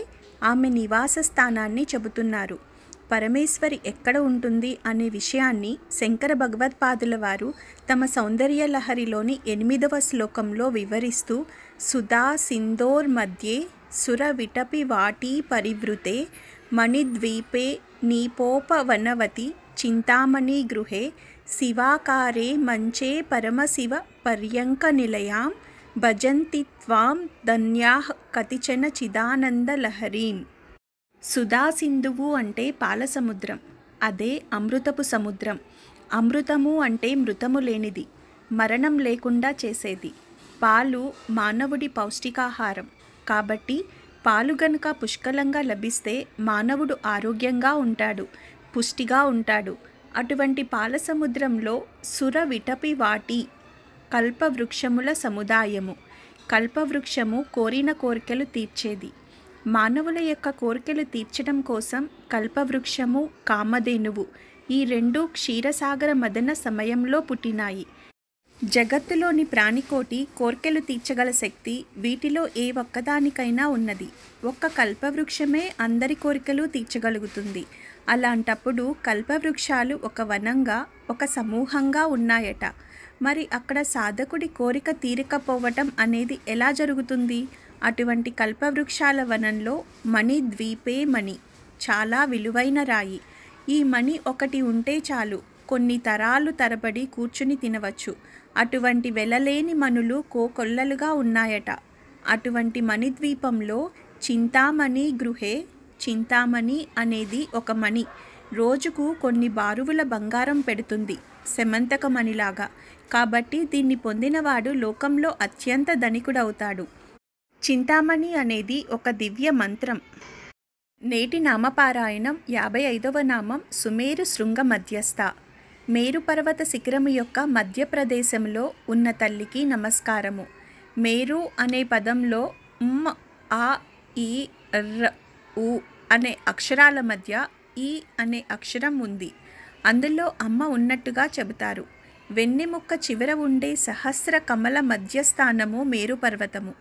ఆమె నివాస స్థానాన్ని చెబుతున్నారు పరమేశ్వరి ఎక్కడ ఉంటుంది అనే విషయాన్ని శంకర భగవత్పాదుల వారు తమ సౌందర్య లహరిలోని ఎనిమిదవ శ్లోకంలో వివరిస్తూ సుధా సింధోర్ మధ్యే సుర విటపి వాటి పరివృతే मणिद्वीपे नीपोपवनवति चिन्तामणिगृहे शिवाकारे मञ्चे परमशिव पर्यङ्कनिलयां భజంతి त्वां ధన్యా కతిచన చిదానందలహరీం సుధాసింధువు అంటే పాలసముద్రం అదే అమృతపు సముద్రం అమృతము అంటే మృతము లేనిది మరణం లేకుండా చేసేది పాలు మానవుడి పౌష్టికాహారం కాబట్టి పాలు గనుక పుష్కలంగా లభిస్తే మానవుడు ఆరోగ్యంగా ఉంటాడు పుష్టిగా ఉంటాడు అటువంటి పాల సముద్రంలో సుర విటపి వాటి కల్పవృక్షముల సముదాయము కల్పవృక్షము కోరిన కోరికలు తీర్చేది మానవుల యొక్క కోరికలు తీర్చడం కోసం కల్పవృక్షము కామధేనువు ఈ రెండు క్షీరసాగర మదన సమయంలో పుట్టినాయి జగత్తులోని ప్రాణికోటి కోర్కెలు తీర్చగల శక్తి వీటిలో ఏ ఒక్కదానికైనా ఉన్నది ఒక్క కల్పవృక్షమే అందరి కోరికలు తీర్చగలుగుతుంది అలాంటప్పుడు కల్పవృక్షాలు ఒక వనంగా ఒక సమూహంగా ఉన్నాయట మరి అక్కడ సాధకుడి కోరిక తీరకపోవటం అనేది ఎలా జరుగుతుంది అటువంటి కల్పవృక్షాల వనంలో మణి ద్వీపే మణి చాలా విలువైన రాయి ఈ మణి ఒకటి ఉంటే చాలు కొన్ని తరాలు తరబడి కూర్చుని తినవచ్చు అటువంటి వెలలేని మనులు కోకొల్లలుగా ఉన్నాయట అటువంటి మణిద్వీపంలో చింతామణి గృహే చింతామణి అనేది ఒక మణి రోజుకు కొన్ని బారువుల బంగారం పెడుతుంది మణిలాగా కాబట్టి దీన్ని పొందినవాడు లోకంలో అత్యంత ధనికుడవుతాడు చింతామణి అనేది ఒక దివ్య మంత్రం నేటి నామపారాయణం యాభై ఐదవ నామం సుమేరు శృంగ మధ్యస్థ మేరు పర్వత శిఖరం యొక్క మధ్యప్రదేశంలో ఉన్న తల్లికి నమస్కారము మేరు అనే పదంలో ఉమ్ ఆ ఈ ర్ ఉ అనే అక్షరాల మధ్య ఈ అనే అక్షరం ఉంది అందులో అమ్మ ఉన్నట్టుగా చెబుతారు వెన్నెముక్క చివర ఉండే సహస్ర కమల మధ్యస్థానము మేరుపర్వతము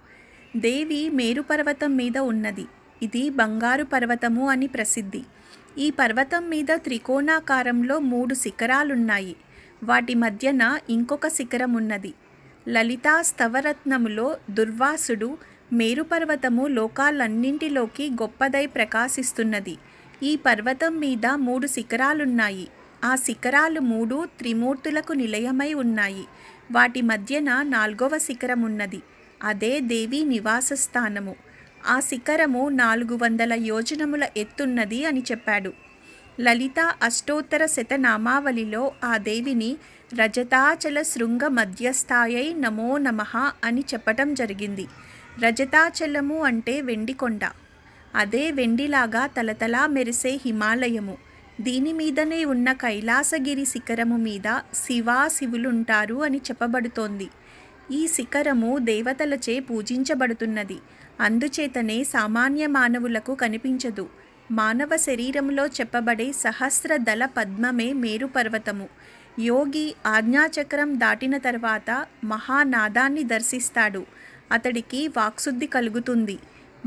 దేవి మేరుపర్వతం మీద ఉన్నది ఇది బంగారు పర్వతము అని ప్రసిద్ధి ఈ పర్వతం మీద త్రికోణాకారంలో మూడు శిఖరాలున్నాయి వాటి మధ్యన ఇంకొక శిఖరం ఉన్నది లలితా స్తవరత్నములో దుర్వాసుడు మేరుపర్వతము లోకాలన్నింటిలోకి గొప్పదై ప్రకాశిస్తున్నది ఈ పర్వతం మీద మూడు శిఖరాలున్నాయి ఆ శిఖరాలు మూడు త్రిమూర్తులకు నిలయమై ఉన్నాయి వాటి మధ్యన నాలుగవ శిఖరం ఉన్నది అదే దేవి నివాస స్థానము ఆ శిఖరము నాలుగు వందల యోజనముల ఎత్తున్నది అని చెప్పాడు లలిత అష్టోత్తర శతనామావళిలో ఆ దేవిని రజతాచల శృంగ మధ్యస్థాయై నమో నమ అని చెప్పటం జరిగింది రజతాచలము అంటే వెండికొండ అదే వెండిలాగా తలతలా మెరిసే హిమాలయము దీని మీదనే ఉన్న కైలాసగిరి శిఖరము మీద శివా శివులుంటారు అని చెప్పబడుతోంది ఈ శిఖరము దేవతలచే పూజించబడుతున్నది అందుచేతనే సామాన్య మానవులకు కనిపించదు మానవ శరీరంలో చెప్పబడే సహస్రదళ పద్మమే మేరుపర్వతము యోగి ఆజ్ఞాచక్రం దాటిన తర్వాత మహానాదాన్ని దర్శిస్తాడు అతడికి వాక్శుద్ధి కలుగుతుంది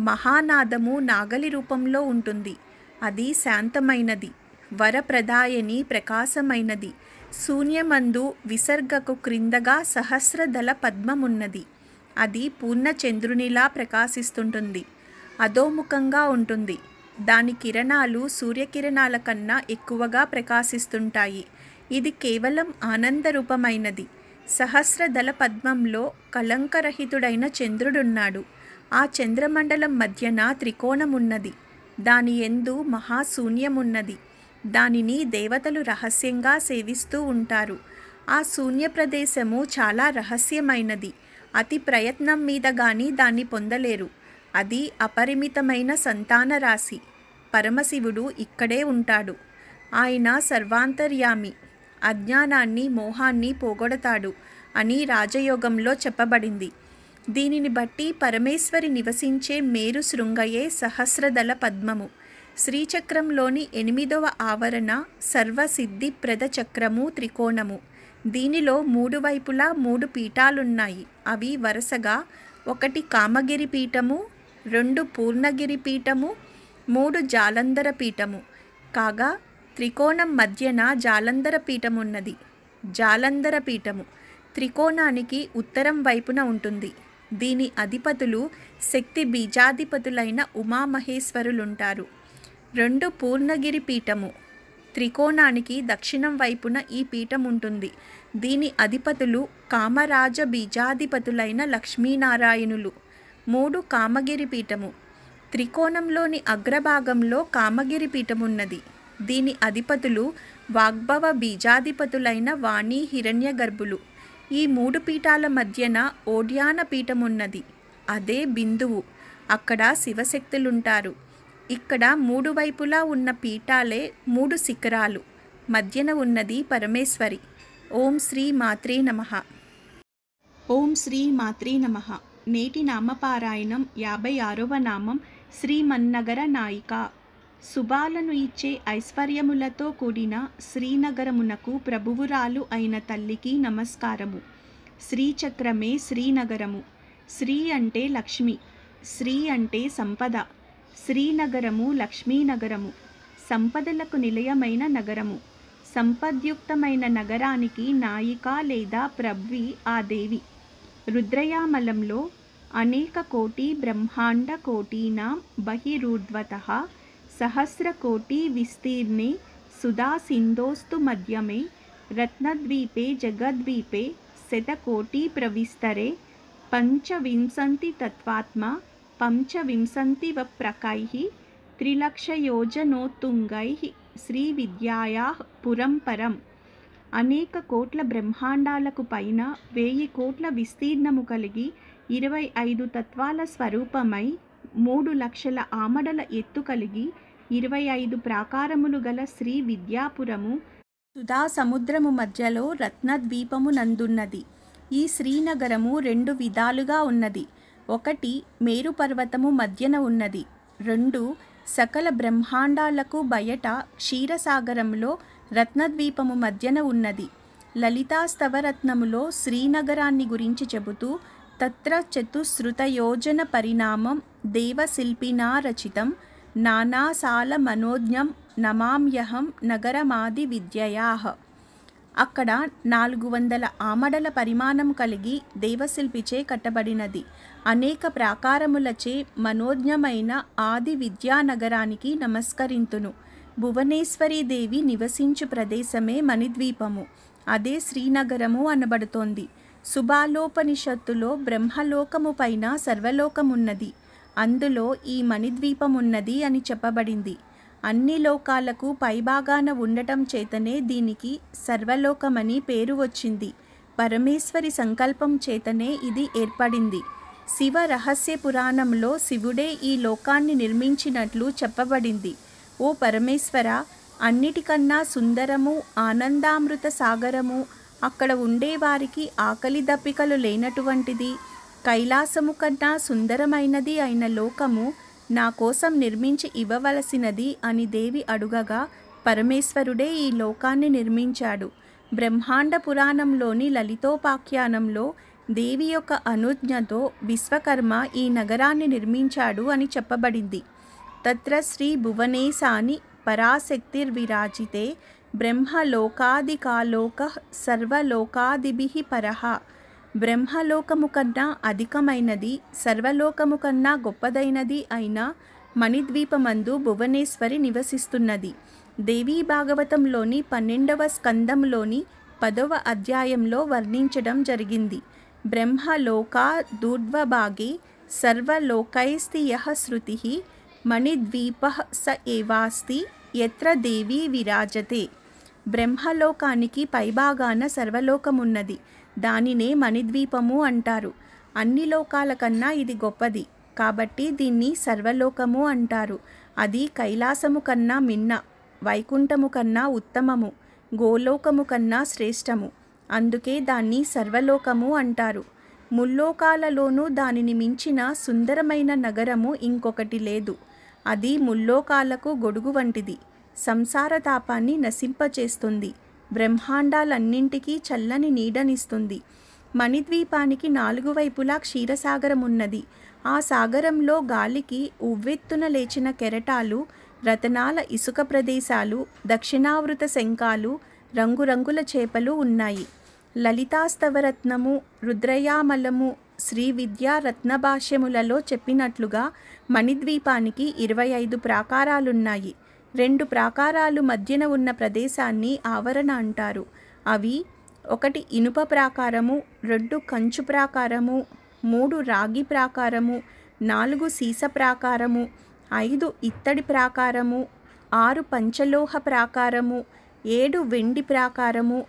మహానాదము నాగలి రూపంలో ఉంటుంది అది శాంతమైనది వరప్రదాయని ప్రకాశమైనది శూన్యమందు విసర్గకు క్రిందగా సహస్రదళ పద్మమున్నది అది పూర్ణచంద్రునిలా ప్రకాశిస్తుంటుంది అధోముఖంగా ఉంటుంది దాని కిరణాలు సూర్యకిరణాల కన్నా ఎక్కువగా ప్రకాశిస్తుంటాయి ఇది కేవలం ఆనందరూపమైనది సహస్రదళ పద్మంలో కలంకరహితుడైన చంద్రుడున్నాడు ఆ చంద్రమండలం మధ్యన త్రికోణమున్నది దాని ఎందు మహాశూన్యమున్నది దానిని దేవతలు రహస్యంగా సేవిస్తూ ఉంటారు ఆ శూన్య ప్రదేశము చాలా రహస్యమైనది అతి ప్రయత్నం మీద గాని దాన్ని పొందలేరు అది అపరిమితమైన సంతాన రాశి పరమశివుడు ఇక్కడే ఉంటాడు ఆయన సర్వాంతర్యామి అజ్ఞానాన్ని మోహాన్ని పోగొడతాడు అని రాజయోగంలో చెప్పబడింది దీనిని బట్టి పరమేశ్వరి నివసించే మేరు శృంగయే సహస్రదళ పద్మము శ్రీచక్రంలోని ఎనిమిదవ ఆవరణ సర్వసిద్ధి ప్రదచక్రము త్రికోణము దీనిలో మూడు వైపులా మూడు పీఠాలున్నాయి అవి వరుసగా ఒకటి కామగిరి పీఠము రెండు పూర్ణగిరి పీఠము మూడు జాలంధర పీఠము కాగా త్రికోణం మధ్యన జాలంధర పీఠమున్నది జాలంధర పీఠము త్రికోణానికి ఉత్తరం వైపున ఉంటుంది దీని అధిపతులు శక్తి బీజాధిపతులైన ఉమామహేశ్వరులుంటారు రెండు పూర్ణగిరి పీఠము త్రికోణానికి దక్షిణం వైపున ఈ పీఠం ఉంటుంది దీని అధిపతులు కామరాజ బీజాధిపతులైన లక్ష్మీనారాయణులు మూడు కామగిరి పీఠము త్రికోణంలోని అగ్రభాగంలో కామగిరి పీఠమున్నది దీని అధిపతులు వాగ్భవ బీజాధిపతులైన వాణి హిరణ్య గర్భులు ఈ మూడు పీఠాల మధ్యన ఓడ్యాన పీఠమున్నది అదే బిందువు అక్కడ శివశక్తులుంటారు ఇక్కడ మూడు వైపులా ఉన్న పీఠాలే మూడు శిఖరాలు మధ్యన ఉన్నది పరమేశ్వరి ఓం శ్రీ మాత్రే నమ ఓం శ్రీ మాత్రే నమ నేటి నామపారాయణం యాభై ఆరవ నామం శ్రీమన్నగర నాయిక శుభాలను ఇచ్చే ఐశ్వర్యములతో కూడిన శ్రీనగరమునకు ప్రభువురాలు అయిన తల్లికి నమస్కారము శ్రీచక్రమే శ్రీనగరము శ్రీ అంటే లక్ష్మి శ్రీ అంటే సంపద శ్రీనగరము లక్ష్మీనగరము సంపదలకు నిలయమైన నగరము సంపద్యుక్తమైన నగరానికి నాయిక లేదా ప్రవ్వి ఆ దేవి రుద్రయామలంలో అనేక కోటి బ్రహ్మాండ కోటీనాం బహిరూర్ధ్వత కోటి విస్తీర్ణే సింధోస్తు మధ్యమే రత్నద్వీపే జగద్వీపే శతకోటి ప్రవిస్తరే పంచవింశంతి తత్వాత్మ త్రిలక్షయోజనోత్తుంగై శ్రీ విద్యాయా పురంపరం అనేక కోట్ల బ్రహ్మాండాలకు పైన వెయ్యి కోట్ల విస్తీర్ణము కలిగి ఇరవై ఐదు తత్వాల స్వరూపమై మూడు లక్షల ఆమడల ఎత్తు కలిగి ఇరవై ఐదు ప్రాకారములు గల శ్రీ విద్యాపురము సుధా సముద్రము మధ్యలో రత్నద్వీపము నందున్నది ఈ శ్రీనగరము రెండు విధాలుగా ఉన్నది ఒకటి మేరుపర్వతము మధ్యన ఉన్నది రెండు సకల బ్రహ్మాండాలకు బయట క్షీరసాగరంలో రత్నద్వీపము మధ్యన ఉన్నది లలితాస్తవరత్నములో శ్రీనగరాన్ని గురించి చెబుతూ తత్ర చతుశ్రుతయోజన పరిణామం దేవశిల్పినా రచితం నానాసాల మనోజ్ఞం నమామ్యహం నగరమాది విద్యయా అక్కడ నాలుగు వందల ఆమడల పరిమాణం కలిగి దేవశిల్పిచే కట్టబడినది అనేక ప్రాకారములచే మనోజ్ఞమైన ఆది విద్యానగరానికి నమస్కరింతును భువనేశ్వరీదేవి నివసించు ప్రదేశమే మణిద్వీపము అదే శ్రీనగరము అనబడుతోంది సుబాలోపనిషత్తులో బ్రహ్మలోకము పైన సర్వలోకమున్నది అందులో ఈ మణిద్వీపమున్నది అని చెప్పబడింది అన్ని లోకాలకు పైభాగాన ఉండటం చేతనే దీనికి సర్వలోకమని పేరు వచ్చింది పరమేశ్వరి సంకల్పం చేతనే ఇది ఏర్పడింది శివ రహస్య పురాణంలో శివుడే ఈ లోకాన్ని నిర్మించినట్లు చెప్పబడింది ఓ పరమేశ్వర అన్నిటికన్నా సుందరము ఆనందామృత సాగరము అక్కడ ఉండేవారికి ఆకలి దప్పికలు లేనటువంటిది కైలాసము కన్నా సుందరమైనది అయిన లోకము నా కోసం నిర్మించి ఇవ్వవలసినది అని దేవి అడుగగా పరమేశ్వరుడే ఈ లోకాన్ని నిర్మించాడు బ్రహ్మాండ పురాణంలోని లలితోపాఖ్యానంలో దేవి యొక్క అనుజ్ఞతో విశ్వకర్మ ఈ నగరాన్ని నిర్మించాడు అని చెప్పబడింది తత్ర శ్రీ భువనేశాని పరాశక్తిర్విరాజితే బ్రహ్మలోకాదికాలోక సర్వలోకాదిభి పరహ బ్రహ్మలోకము కన్నా అధికమైనది సర్వలోకము కన్నా గొప్పదైనది అయిన మణిద్వీపమందు భువనేశ్వరి నివసిస్తున్నది దేవీ భాగవతంలోని పన్నెండవ స్కందంలోని పదవ అధ్యాయంలో వర్ణించడం జరిగింది బ్రహ్మలోకా దూర్ధ్వభాగే సర్వలోకైస్తి యః శృతి మణిద్వీప స ఏవాస్తి ఎత్ర దేవి విరాజతే బ్రహ్మలోకానికి పైభాగాన సర్వలోకమున్నది దానినే మణిద్వీపము అంటారు అన్ని లోకాల కన్నా ఇది గొప్పది కాబట్టి దీన్ని సర్వలోకము అంటారు అది కైలాసము కన్నా మిన్న వైకుంఠము కన్నా ఉత్తమము గోలోకము కన్నా శ్రేష్టము అందుకే దాన్ని సర్వలోకము అంటారు ముల్లోకాలలోనూ దానిని మించిన సుందరమైన నగరము ఇంకొకటి లేదు అది ముల్లోకాలకు గొడుగు వంటిది సంసార తాపాన్ని నశింపచేస్తుంది బ్రహ్మాండాలన్నింటికీ చల్లని నీడనిస్తుంది మణిద్వీపానికి నాలుగు వైపులా క్షీరసాగరమున్నది ఆ సాగరంలో గాలికి ఉవ్వెత్తున లేచిన కెరటాలు రతనాల ఇసుక ప్రదేశాలు దక్షిణావృత శంఖాలు రంగురంగుల చేపలు ఉన్నాయి లలితాస్తవరత్నము రుద్రయామలము శ్రీ విద్యా రత్నభాష్యములలో చెప్పినట్లుగా మణిద్వీపానికి ఇరవై ఐదు ప్రాకారాలున్నాయి రెండు ప్రాకారాలు మధ్యన ఉన్న ప్రదేశాన్ని ఆవరణ అంటారు అవి ఒకటి ఇనుప ప్రాకారము రెండు కంచు ప్రాకారము మూడు రాగి ప్రాకారము నాలుగు సీస ప్రాకారము ఐదు ఇత్తడి ప్రాకారము ఆరు పంచలోహ ప్రాకారము ఏడు వెండి ప్రాకారము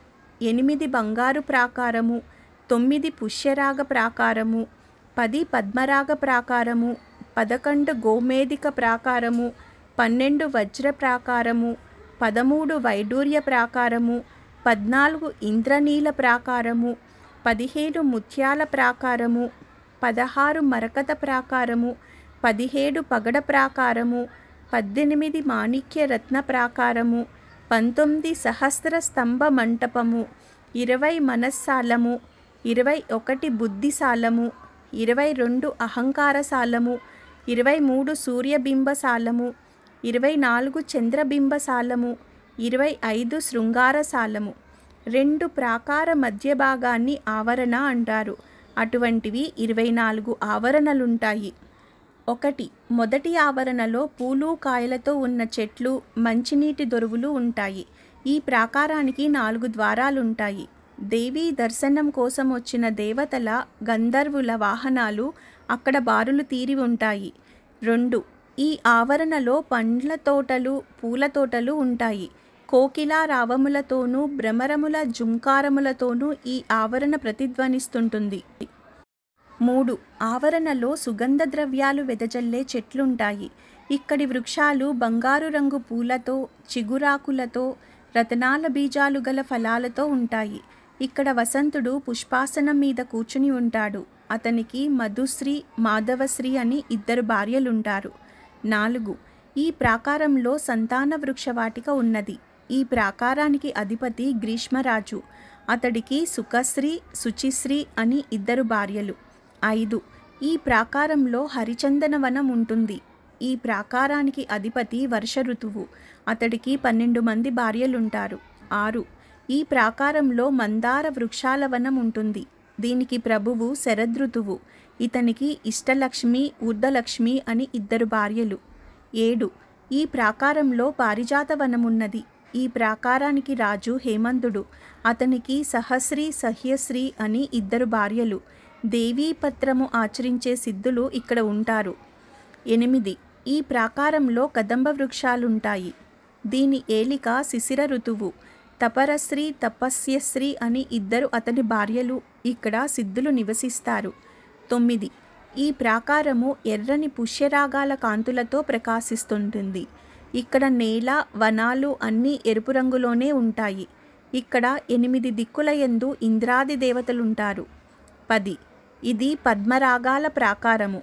ఎనిమిది బంగారు ప్రాకారము తొమ్మిది పుష్యరాగ ప్రాకారము పది పద్మరాగ ప్రాకారము పదకొండు గోమేదిక ప్రాకారము పన్నెండు వజ్ర ప్రాకారము పదమూడు వైడూర్య ప్రాకారము పద్నాలుగు ఇంద్రనీల ప్రాకారము పదిహేడు ముత్యాల ప్రాకారము పదహారు మరకత ప్రాకారము పదిహేడు పగడ ప్రాకారము పద్దెనిమిది మాణిక్య రత్న ప్రాకారము పంతొమ్మిది సహస్ర స్తంభ మంటపము ఇరవై మనస్సాలము ఇరవై ఒకటి బుద్ధిశాలము ఇరవై రెండు అహంకారశాలము ఇరవై మూడు సూర్యబింబశాలము ఇరవై నాలుగు చంద్రబింబశాలము ఇరవై ఐదు శృంగారశాలము రెండు ప్రాకార మధ్య భాగాన్ని ఆవరణ అంటారు అటువంటివి ఇరవై నాలుగు ఆవరణలుంటాయి ఒకటి మొదటి ఆవరణలో పూలు కాయలతో ఉన్న చెట్లు మంచినీటి దొరువులు ఉంటాయి ఈ ప్రాకారానికి నాలుగు ద్వారాలుంటాయి దేవీ దర్శనం కోసం వచ్చిన దేవతల గంధర్వుల వాహనాలు అక్కడ బారులు తీరి ఉంటాయి రెండు ఈ ఆవరణలో పండ్ల తోటలు పూల తోటలు ఉంటాయి కోకిల రావములతోనూ భ్రమరముల జుంకారములతోనూ ఈ ఆవరణ ప్రతిధ్వనిస్తుంటుంది మూడు ఆవరణలో సుగంధ ద్రవ్యాలు వెదజల్లే చెట్లుంటాయి ఇక్కడి వృక్షాలు బంగారు రంగు పూలతో చిగురాకులతో రతనాల బీజాలు గల ఫలాలతో ఉంటాయి ఇక్కడ వసంతుడు పుష్పాసనం మీద కూర్చుని ఉంటాడు అతనికి మధుశ్రీ మాధవశ్రీ అని ఇద్దరు భార్యలుంటారు నాలుగు ఈ ప్రాకారంలో సంతాన వృక్షవాటిక ఉన్నది ఈ ప్రాకారానికి అధిపతి గ్రీష్మరాజు అతడికి సుఖశ్రీ శుచిశ్రీ అని ఇద్దరు భార్యలు ఐదు ఈ ప్రాకారంలో హరిచందనవనం ఉంటుంది ఈ ప్రాకారానికి అధిపతి వర్ష ఋతువు అతడికి పన్నెండు మంది భార్యలుంటారు ఆరు ఈ ప్రాకారంలో మందార వృక్షాల వనం ఉంటుంది దీనికి ప్రభువు శరదృతువు ఇతనికి ఇష్టలక్ష్మి ఊర్ధలక్ష్మి అని ఇద్దరు భార్యలు ఏడు ఈ ప్రాకారంలో పారిజాత ఉన్నది ఈ ప్రాకారానికి రాజు హేమంతుడు అతనికి సహస్రీ సహ్యశ్రీ అని ఇద్దరు భార్యలు దేవీపత్రము ఆచరించే సిద్ధులు ఇక్కడ ఉంటారు ఎనిమిది ఈ ప్రాకారంలో కదంబ వృక్షాలుంటాయి దీని ఏలిక శిశిర ఋతువు తపరశ్రీ తపస్యశ్రీ అని ఇద్దరు అతని భార్యలు ఇక్కడ సిద్ధులు నివసిస్తారు తొమ్మిది ఈ ప్రాకారము ఎర్రని పుష్యరాగాల కాంతులతో ప్రకాశిస్తుంటుంది ఇక్కడ నేల వనాలు అన్నీ ఎరుపు రంగులోనే ఉంటాయి ఇక్కడ ఎనిమిది దిక్కుల ఎందు ఇంద్రాది దేవతలుంటారు పది ఇది పద్మరాగాల ప్రాకారము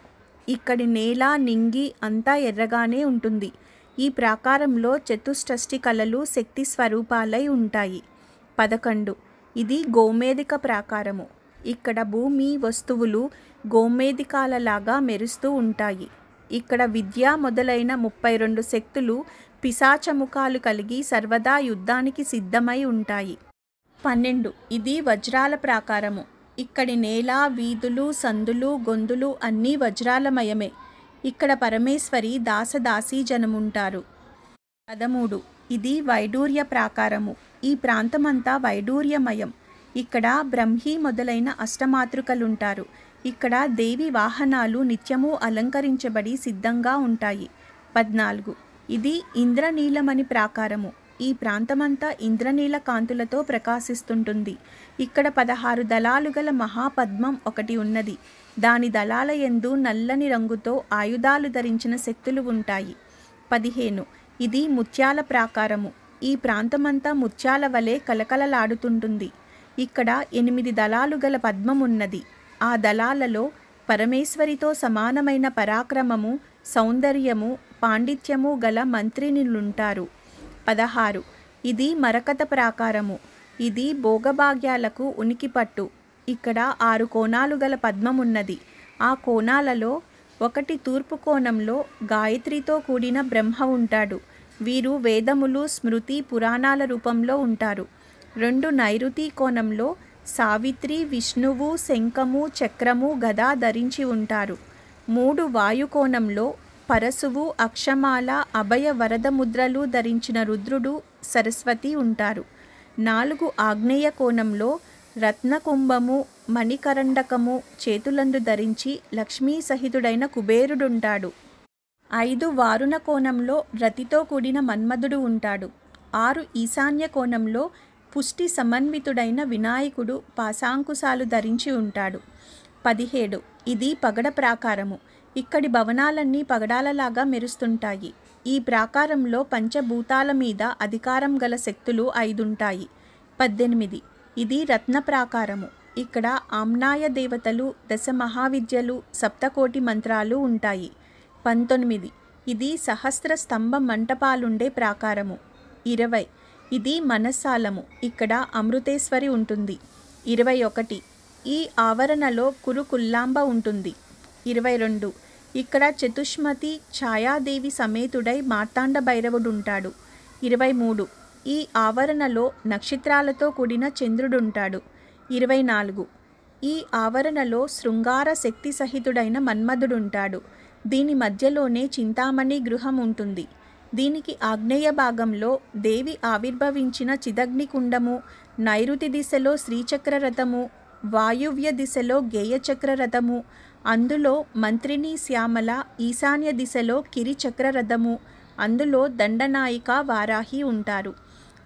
ఇక్కడి నేల నింగి అంతా ఎర్రగానే ఉంటుంది ఈ ప్రాకారంలో చతుష్టష్టి కళలు శక్తి స్వరూపాలై ఉంటాయి పదకొండు ఇది గోమేదిక ప్రాకారము ఇక్కడ భూమి వస్తువులు లాగా మెరుస్తూ ఉంటాయి ఇక్కడ విద్య మొదలైన ముప్పై రెండు శక్తులు పిశాచముఖాలు కలిగి సర్వదా యుద్ధానికి సిద్ధమై ఉంటాయి పన్నెండు ఇది వజ్రాల ప్రాకారము ఇక్కడి నేల వీధులు సందులు గొంతులు అన్నీ వజ్రాలమయమే ఇక్కడ పరమేశ్వరి దాసదాసీ జనముంటారు పదమూడు ఇది వైడూర్య ప్రాకారము ఈ ప్రాంతమంతా వైడూర్యమయం ఇక్కడ బ్రహ్మీ మొదలైన అష్టమాతృకలుంటారు ఇక్కడ దేవి వాహనాలు నిత్యము అలంకరించబడి సిద్ధంగా ఉంటాయి పద్నాలుగు ఇది ఇంద్రనీలమణి ప్రాకారము ఈ ప్రాంతమంతా ఇంద్రనీల కాంతులతో ప్రకాశిస్తుంటుంది ఇక్కడ పదహారు దళాలు గల మహాపద్మం ఒకటి ఉన్నది దాని దళాల ఎందు నల్లని రంగుతో ఆయుధాలు ధరించిన శక్తులు ఉంటాయి పదిహేను ఇది ముత్యాల ప్రాకారము ఈ ప్రాంతమంతా ముత్యాల వలె కలకలలాడుతుంటుంది ఇక్కడ ఎనిమిది దళాలు గల పద్మమున్నది ఆ దళాలలో పరమేశ్వరితో సమానమైన పరాక్రమము సౌందర్యము పాండిత్యము గల మంత్రినిలుంటారు పదహారు ఇది మరకత ప్రాకారము ఇది భోగభాగ్యాలకు ఉనికిపట్టు ఇక్కడ ఆరు కోణాలు గల పద్మమున్నది ఆ కోణాలలో ఒకటి తూర్పు కోణంలో గాయత్రితో కూడిన బ్రహ్మ ఉంటాడు వీరు వేదములు స్మృతి పురాణాల రూపంలో ఉంటారు రెండు నైరుతి కోణంలో సావిత్రి విష్ణువు శంఖము చక్రము గదా ధరించి ఉంటారు మూడు వాయుకోణంలో పరశువు అక్షమాల అభయ వరదముద్రలు ధరించిన రుద్రుడు సరస్వతి ఉంటారు నాలుగు ఆగ్నేయ కోణంలో రత్నకుంభము మణికరండకము చేతులందు ధరించి లక్ష్మీ సహితుడైన కుబేరుడుంటాడు ఐదు వారుణ కోణంలో రతితో కూడిన మన్మధుడు ఉంటాడు ఆరు ఈశాన్య కోణంలో పుష్టి సమన్వితుడైన వినాయకుడు పాశాంకుశాలు ధరించి ఉంటాడు పదిహేడు ఇది పగడ ప్రాకారము ఇక్కడి భవనాలన్నీ పగడాలలాగా మెరుస్తుంటాయి ఈ ప్రాకారంలో పంచభూతాల మీద అధికారం గల శక్తులు ఐదుంటాయి పద్దెనిమిది ఇది రత్న ప్రాకారము ఇక్కడ ఆమ్నాయ దేవతలు దశ మహావిద్యలు సప్తకోటి మంత్రాలు ఉంటాయి పంతొమ్మిది ఇది సహస్ర స్తంభ మంటపాలుండే ప్రాకారము ఇరవై ఇది మనస్సాలము ఇక్కడ అమృతేశ్వరి ఉంటుంది ఇరవై ఒకటి ఈ ఆవరణలో కురుకుల్లాంబ ఉంటుంది ఇరవై రెండు ఇక్కడ చతుష్మతి ఛాయాదేవి సమేతుడై మార్తాండ ఉంటాడు ఇరవై మూడు ఈ ఆవరణలో నక్షత్రాలతో కూడిన చంద్రుడుంటాడు ఇరవై నాలుగు ఈ ఆవరణలో శృంగార శక్తి సహితుడైన మన్మధుడుంటాడు దీని మధ్యలోనే చింతామణి గృహం ఉంటుంది దీనికి ఆగ్నేయ భాగంలో దేవి ఆవిర్భవించిన చిదగ్నికుండము నైరుతి దిశలో శ్రీచక్ర రథము వాయువ్య దిశలో గేయచక్ర రథము అందులో మంత్రిని శ్యామల ఈశాన్య దిశలో కిరి చక్రరథము అందులో దండనాయిక వారాహి ఉంటారు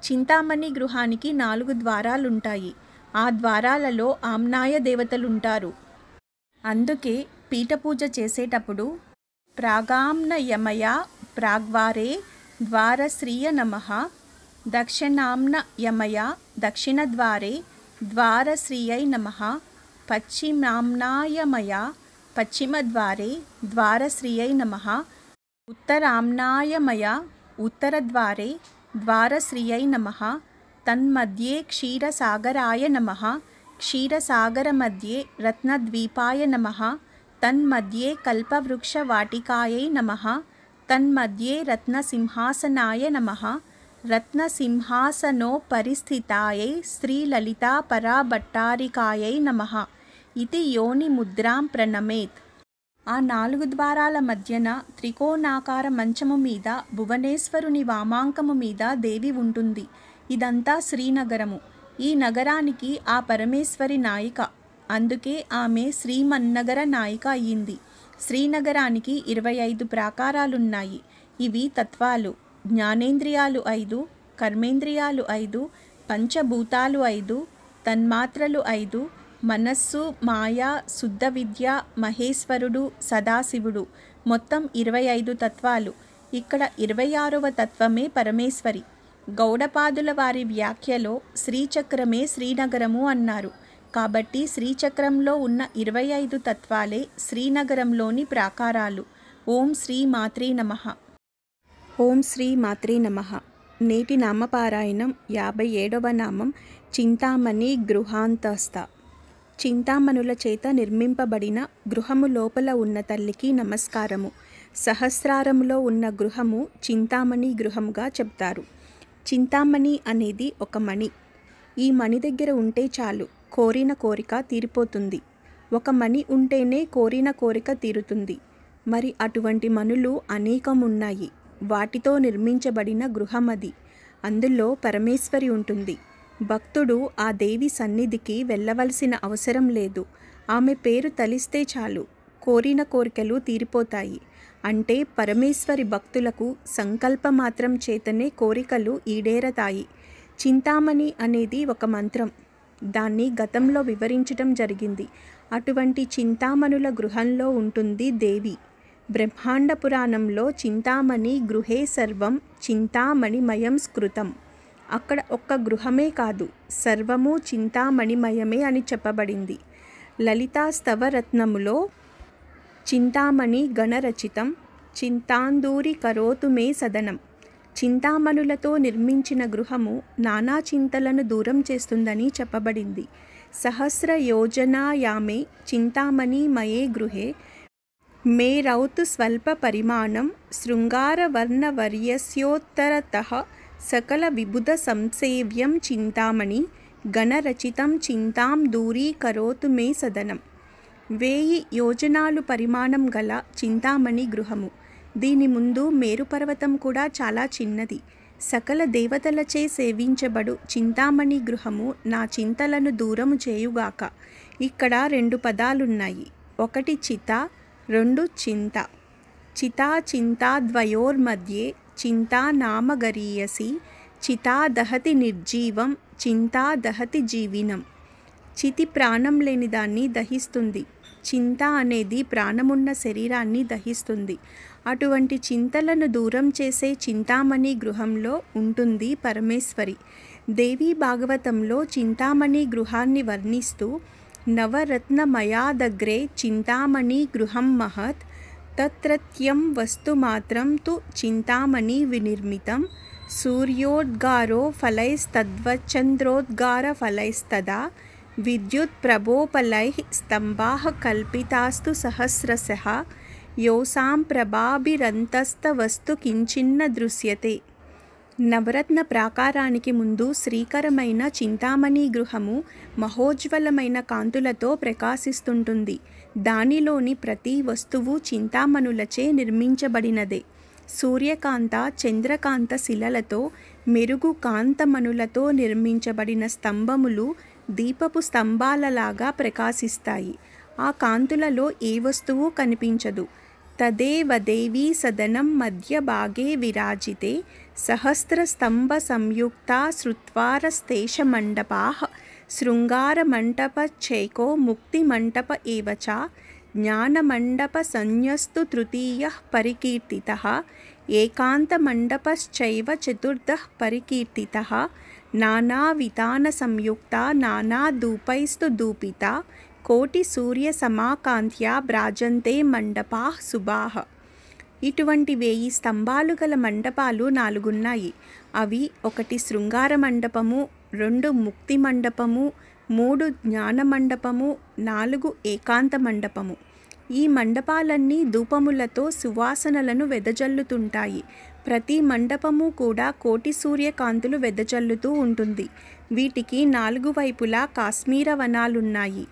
చింతామణి గృహానికి నాలుగు ద్వారాలుంటాయి ఆ ద్వారాలలో ఆమ్నాయ దేవతలుంటారు అందుకే పీఠపూజ చేసేటప్పుడు ప్రాగామ్నయమయ ప్రాగ్వారే ద్వారశ్రీయ నమ దక్షిణాంన యమయ దక్షిణ ద్వారే ద్వారశ్రీయై నమ పశ్చిమాంనాయమయ पश्चिमद्वारे द्वारश्रियै नमः उत्तराम्नाय मया उत्तरद्वारे द्वारश्रियै नमः तन्मध्ये क्षीरसागराय नमः क्षीरसागरमध्ये रत्नद्वीपाय नमः तन्मध्ये कल्पवृक्षवाटिकायै नमः तन्मध्ये रत्नसिंहासनाय नमः रत्नसिंहासनोपरिस्थितायै श्रीललितापराभट्टारिकायै नमः ఇది యోని ముద్రాం ప్రణమేత్ ఆ నాలుగు ద్వారాల మధ్యన త్రికోణాకార మంచము మీద భువనేశ్వరుని వామాంకము మీద దేవి ఉంటుంది ఇదంతా శ్రీనగరము ఈ నగరానికి ఆ పరమేశ్వరి నాయిక అందుకే ఆమె శ్రీమన్నగర నాయిక అయ్యింది శ్రీనగరానికి ఇరవై ఐదు ప్రాకారాలున్నాయి ఇవి తత్వాలు జ్ఞానేంద్రియాలు ఐదు కర్మేంద్రియాలు ఐదు పంచభూతాలు ఐదు తన్మాత్రలు ఐదు మనస్సు మాయ శుద్ధ విద్య మహేశ్వరుడు సదాశివుడు మొత్తం ఇరవై ఐదు తత్వాలు ఇక్కడ ఇరవై ఆరవ తత్వమే పరమేశ్వరి గౌడపాదుల వారి వ్యాఖ్యలో శ్రీచక్రమే శ్రీనగరము అన్నారు కాబట్టి శ్రీచక్రంలో ఉన్న ఇరవై ఐదు తత్వాలే శ్రీనగరంలోని ప్రాకారాలు ఓం శ్రీ మాత్రీ నమ ఓం శ్రీ మాత్రీ నమ నేటి నామపారాయణం యాభై ఏడవ నామం చింతామణి గృహాంతస్థ చింతామణుల చేత నిర్మింపబడిన గృహము లోపల ఉన్న తల్లికి నమస్కారము సహస్రారములో ఉన్న గృహము చింతామణి గృహముగా చెప్తారు చింతామణి అనేది ఒక మణి ఈ మణి దగ్గర ఉంటే చాలు కోరిన కోరిక తీరిపోతుంది ఒక మణి ఉంటేనే కోరిన కోరిక తీరుతుంది మరి అటువంటి మనులు అనేకమున్నాయి వాటితో నిర్మించబడిన గృహం అది అందులో పరమేశ్వరి ఉంటుంది భక్తుడు ఆ దేవి సన్నిధికి వెళ్ళవలసిన అవసరం లేదు ఆమె పేరు తలిస్తే చాలు కోరిన కోరికలు తీరిపోతాయి అంటే పరమేశ్వరి భక్తులకు సంకల్ప మాత్రం చేతనే కోరికలు ఈడేరతాయి చింతామణి అనేది ఒక మంత్రం దాన్ని గతంలో వివరించడం జరిగింది అటువంటి చింతామణుల గృహంలో ఉంటుంది దేవి బ్రహ్మాండ పురాణంలో చింతామణి గృహే సర్వం చింతామణిమయం స్కృతం అక్కడ ఒక్క గృహమే కాదు సర్వము చింతామణిమయమే అని చెప్పబడింది లలితా స్తవరత్నములో చింతామణి గణరచితం చింతాందూరి కరోతు మే సదనం చింతామణులతో నిర్మించిన గృహము నానా చింతలను దూరం చేస్తుందని చెప్పబడింది సహస్ర యోజనాయామే చింతామణి మయే గృహే మే రౌతు స్వల్ప పరిమాణం శృంగారవర్ణవర్యస్యోత్తరత సకల విబుధ సంసేవ్యం చింతామణి గణరచితం చింతాం దూరీకరోతు మే సదనం వేయి యోజనాలు పరిమాణం గల చింతామణి గృహము దీని ముందు మేరుపర్వతం కూడా చాలా చిన్నది సకల దేవతలచే సేవించబడు చింతామణి గృహము నా చింతలను దూరము చేయుగాక ఇక్కడ రెండు పదాలున్నాయి ఒకటి చిత రెండు చింత చితా చింతా ద్వయోర్మధ్యే చింతా నామగరీయసి చితా దహతి నిర్జీవం చింతా దహతి జీవినం చితి ప్రాణం లేని దాన్ని దహిస్తుంది చింత అనేది ప్రాణమున్న శరీరాన్ని దహిస్తుంది అటువంటి చింతలను దూరం చేసే చింతామణి గృహంలో ఉంటుంది పరమేశ్వరి దేవీ భాగవతంలో చింతామణి గృహాన్ని వర్ణిస్తూ నవరత్నమయాదగ్రే చింతామణి గృహం మహత్ తత్రత్యం వస్తుమాత్రం తు చింతామణి వినిర్మితం సూర్యోద్గారో ఫలైస్తద్వచంద్రోద్గార ఫలైస్తదా విద్యుత్ ప్రభోపలై స్తంభా కల్పితాస్తు సహస్రశ యోసాం ప్రభాభిరంతస్త వస్తు కించిన్న దృశ్యతే నవరత్న ప్రాకారానికి ముందు శ్రీకరమైన చింతామణి గృహము మహోజ్వలమైన కాంతులతో ప్రకాశిస్తుంటుంది దానిలోని ప్రతి వస్తువు చింతామణులచే నిర్మించబడినదే సూర్యకాంత చంద్రకాంత శిలలతో మెరుగు కాంతమణులతో నిర్మించబడిన స్తంభములు దీపపు స్తంభాలలాగా ప్రకాశిస్తాయి ఆ కాంతులలో ఏ వస్తువు కనిపించదు తదేవదేవీ సదనం మధ్య భాగే విరాజితే సహస్ర స్తంభ సంయుక్త మండపా శృంగారమంటప చైకో ముక్తి మంటప ఇవచ జ్ఞానమండప సన్యస్తు తృతీయ పరికీర్తి ఏకాంతమండపశ్చైవ చతుర్థ పరికీర్తి నానావితాన సంయుక్త నానాధూపైస్తు దూపిత కోటి సూర్య సమాకాంత్యా బ్రాజంతే మండపా సుబాహ ఇటువంటి వేయి స్తంభాలు గల మండపాలు నాలుగున్నాయి అవి ఒకటి శృంగార మండపము రెండు ముక్తి మండపము మూడు జ్ఞాన మండపము నాలుగు ఏకాంత మండపము ఈ మండపాలన్నీ ధూపములతో సువాసనలను వెదజల్లుతుంటాయి ప్రతి మండపము కూడా కోటి సూర్యకాంతులు వెదజల్లుతూ ఉంటుంది వీటికి నాలుగు వైపులా కాశ్మీర వనాలున్నాయి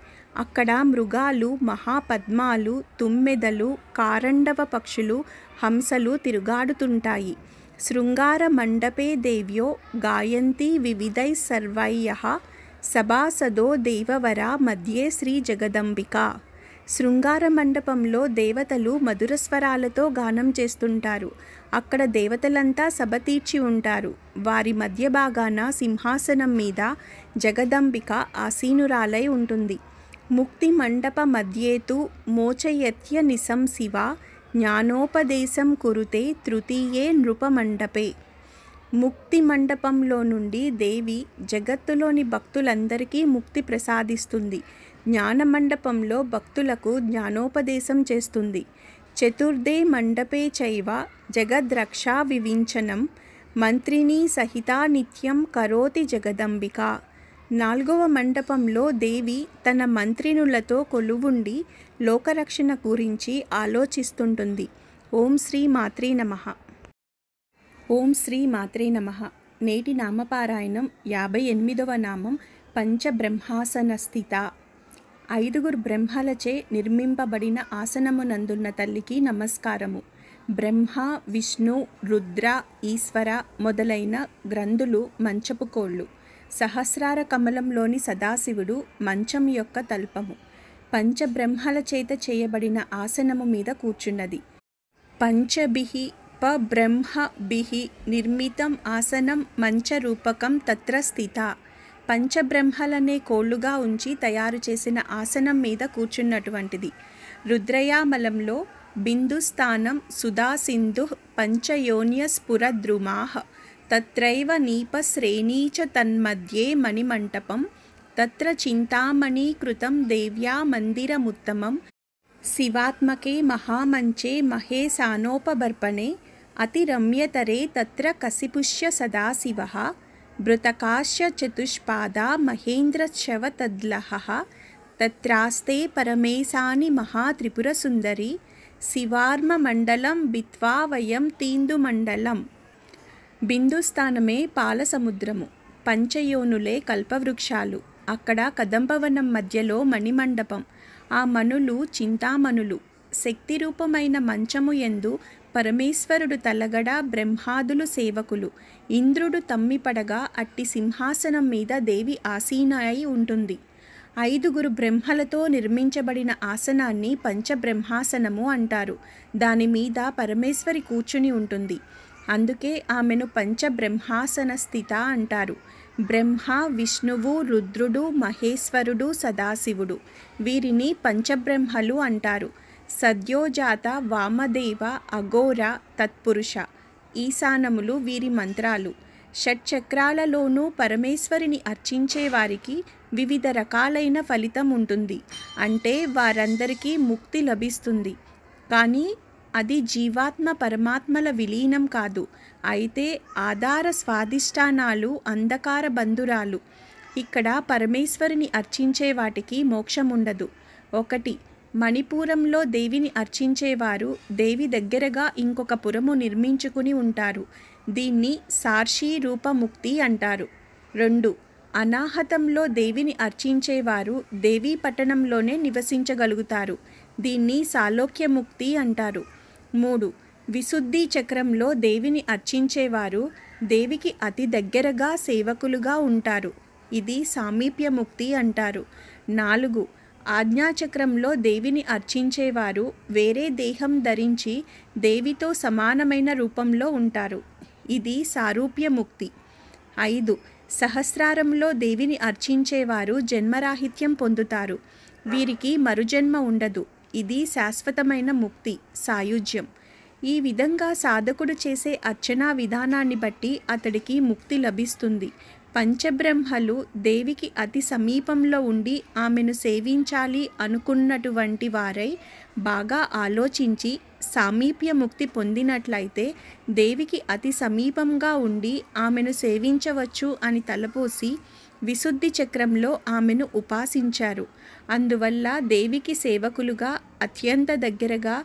అక్కడ మృగాలు మహాపద్మాలు తుమ్మెదలు కారండవ పక్షులు హంసలు తిరుగాడుతుంటాయి మండపే దేవ్యో గాయంతీ వివిధై సర్వయ సభాసదో దేవవర మధ్యే శ్రీ జగదంబిక శృంగార మండపంలో దేవతలు మధుర స్వరాలతో గానం చేస్తుంటారు అక్కడ దేవతలంతా సభ తీర్చి ఉంటారు వారి మధ్య భాగాన సింహాసనం మీద జగదంబిక ఆసీనురాలై ఉంటుంది ముక్తి మండప మధ్యేతు మోచయత్య నిసం శివ జ్ఞానోపదేశం కురుతే తృతీయే నృపమండపే ముక్తి మండపంలో నుండి దేవి జగత్తులోని భక్తులందరికీ ముక్తి ప్రసాదిస్తుంది జ్ఞాన మండపంలో భక్తులకు జ్ఞానోపదేశం చేస్తుంది చతుర్దే మండపే చైవ జగద్రక్షా వివించనం మంత్రిని సహిత నిత్యం కరోతి జగదంబిక నాలుగవ మండపంలో దేవి తన మంత్రినులతో కొలువుండి లోకరక్షణ గురించి ఆలోచిస్తుంటుంది ఓం శ్రీ మాత్రే నమ ఓం శ్రీ మాత్రే నమ నేటి నామపారాయణం యాభై ఎనిమిదవ నామం స్థిత ఐదుగురు బ్రహ్మలచే నిర్మింపబడిన ఆసనమునందున్న తల్లికి నమస్కారము బ్రహ్మ విష్ణు రుద్ర ఈశ్వర మొదలైన గ్రంథులు మంచపు కోళ్ళు సహస్రార కమలంలోని సదాశివుడు మంచం యొక్క తల్పము పంచబ్రహ్మల చేత చేయబడిన ఆసనము మీద కూర్చున్నది పంచభి బిహి నిర్మితం ఆసనం మంచరూపకం తత్ర స్థిత పంచబ్రహ్మలనే కోళ్లుగా ఉంచి తయారు చేసిన ఆసనం మీద కూర్చున్నటువంటిది రుద్రయామలంలో బిందుస్థానం సుధాసింధు పంచయోన్య స్ఫురద్రుమాహ తత్రైవ నీపశ్రేణీచ తన్మధ్యే మణిమంటపం తత్ర చింతామణీకృతం దేవ్యా మందిరముత్తమం శివాత్మకే మహామంచే మహే మహేశానోపబర్పణే అతిరమ్యతరే తత్ర కసిపుష్య సదాశివ మృతకాశ్య చతుష్పాదా మహేంద్రశవ తద్లహ తత్రాస్తే పరమేశాని మహాత్రిపురసుందరి శివార్మమండలం బిత్వావయం తీందుమండలం బిందుస్థానమే పాలసముద్రము పంచయోనులే కల్పవృక్షాలు అక్కడ కదంబవనం మధ్యలో మణిమండపం ఆ మనులు చింతామణులు శక్తి రూపమైన మంచము ఎందు పరమేశ్వరుడు తలగడ బ్రహ్మాదులు సేవకులు ఇంద్రుడు తమ్మిపడగా అట్టి సింహాసనం మీద దేవి ఆసీన అయి ఉంటుంది ఐదుగురు బ్రహ్మలతో నిర్మించబడిన ఆసనాన్ని పంచబ్రహ్మాసనము అంటారు దాని మీద పరమేశ్వరి కూర్చుని ఉంటుంది అందుకే ఆమెను పంచబ్రహ్మాసన స్థిత అంటారు బ్రహ్మ విష్ణువు రుద్రుడు మహేశ్వరుడు సదాశివుడు వీరిని పంచబ్రహ్మలు అంటారు సద్యోజాత వామదేవ అఘోర తత్పురుష ఈశానములు వీరి మంత్రాలు షట్చక్రాలలోనూ పరమేశ్వరిని అర్చించేవారికి వివిధ రకాలైన ఫలితం ఉంటుంది అంటే వారందరికీ ముక్తి లభిస్తుంది కానీ అది జీవాత్మ పరమాత్మల విలీనం కాదు అయితే ఆధార స్వాధిష్టానాలు అంధకార బంధురాలు ఇక్కడ పరమేశ్వరిని అర్చించే వాటికి మోక్షముండదు ఒకటి మణిపురంలో దేవిని అర్చించేవారు దేవి దగ్గరగా ఇంకొక పురము నిర్మించుకుని ఉంటారు దీన్ని సార్షీ రూపముక్తి అంటారు రెండు అనాహతంలో దేవిని అర్చించేవారు దేవీ పట్టణంలోనే నివసించగలుగుతారు దీన్ని సాలోక్యముక్తి అంటారు మూడు విశుద్ధి చక్రంలో దేవిని అర్చించేవారు దేవికి అతి దగ్గరగా సేవకులుగా ఉంటారు ఇది సామీప్య ముక్తి అంటారు నాలుగు ఆజ్ఞాచక్రంలో దేవిని అర్చించేవారు వేరే దేహం ధరించి దేవితో సమానమైన రూపంలో ఉంటారు ఇది సారూప్య ముక్తి ఐదు సహస్రారంలో దేవిని అర్చించేవారు జన్మరాహిత్యం పొందుతారు వీరికి మరుజన్మ ఉండదు ఇది శాశ్వతమైన ముక్తి సాయుజ్యం ఈ విధంగా సాధకుడు చేసే అర్చనా విధానాన్ని బట్టి అతడికి ముక్తి లభిస్తుంది పంచబ్రహ్మలు దేవికి అతి సమీపంలో ఉండి ఆమెను సేవించాలి అనుకున్నటువంటి వారై బాగా ఆలోచించి సామీప్య ముక్తి పొందినట్లయితే దేవికి అతి సమీపంగా ఉండి ఆమెను సేవించవచ్చు అని తలపోసి విశుద్ధి చక్రంలో ఆమెను ఉపాసించారు అందువల్ల దేవికి సేవకులుగా అత్యంత దగ్గరగా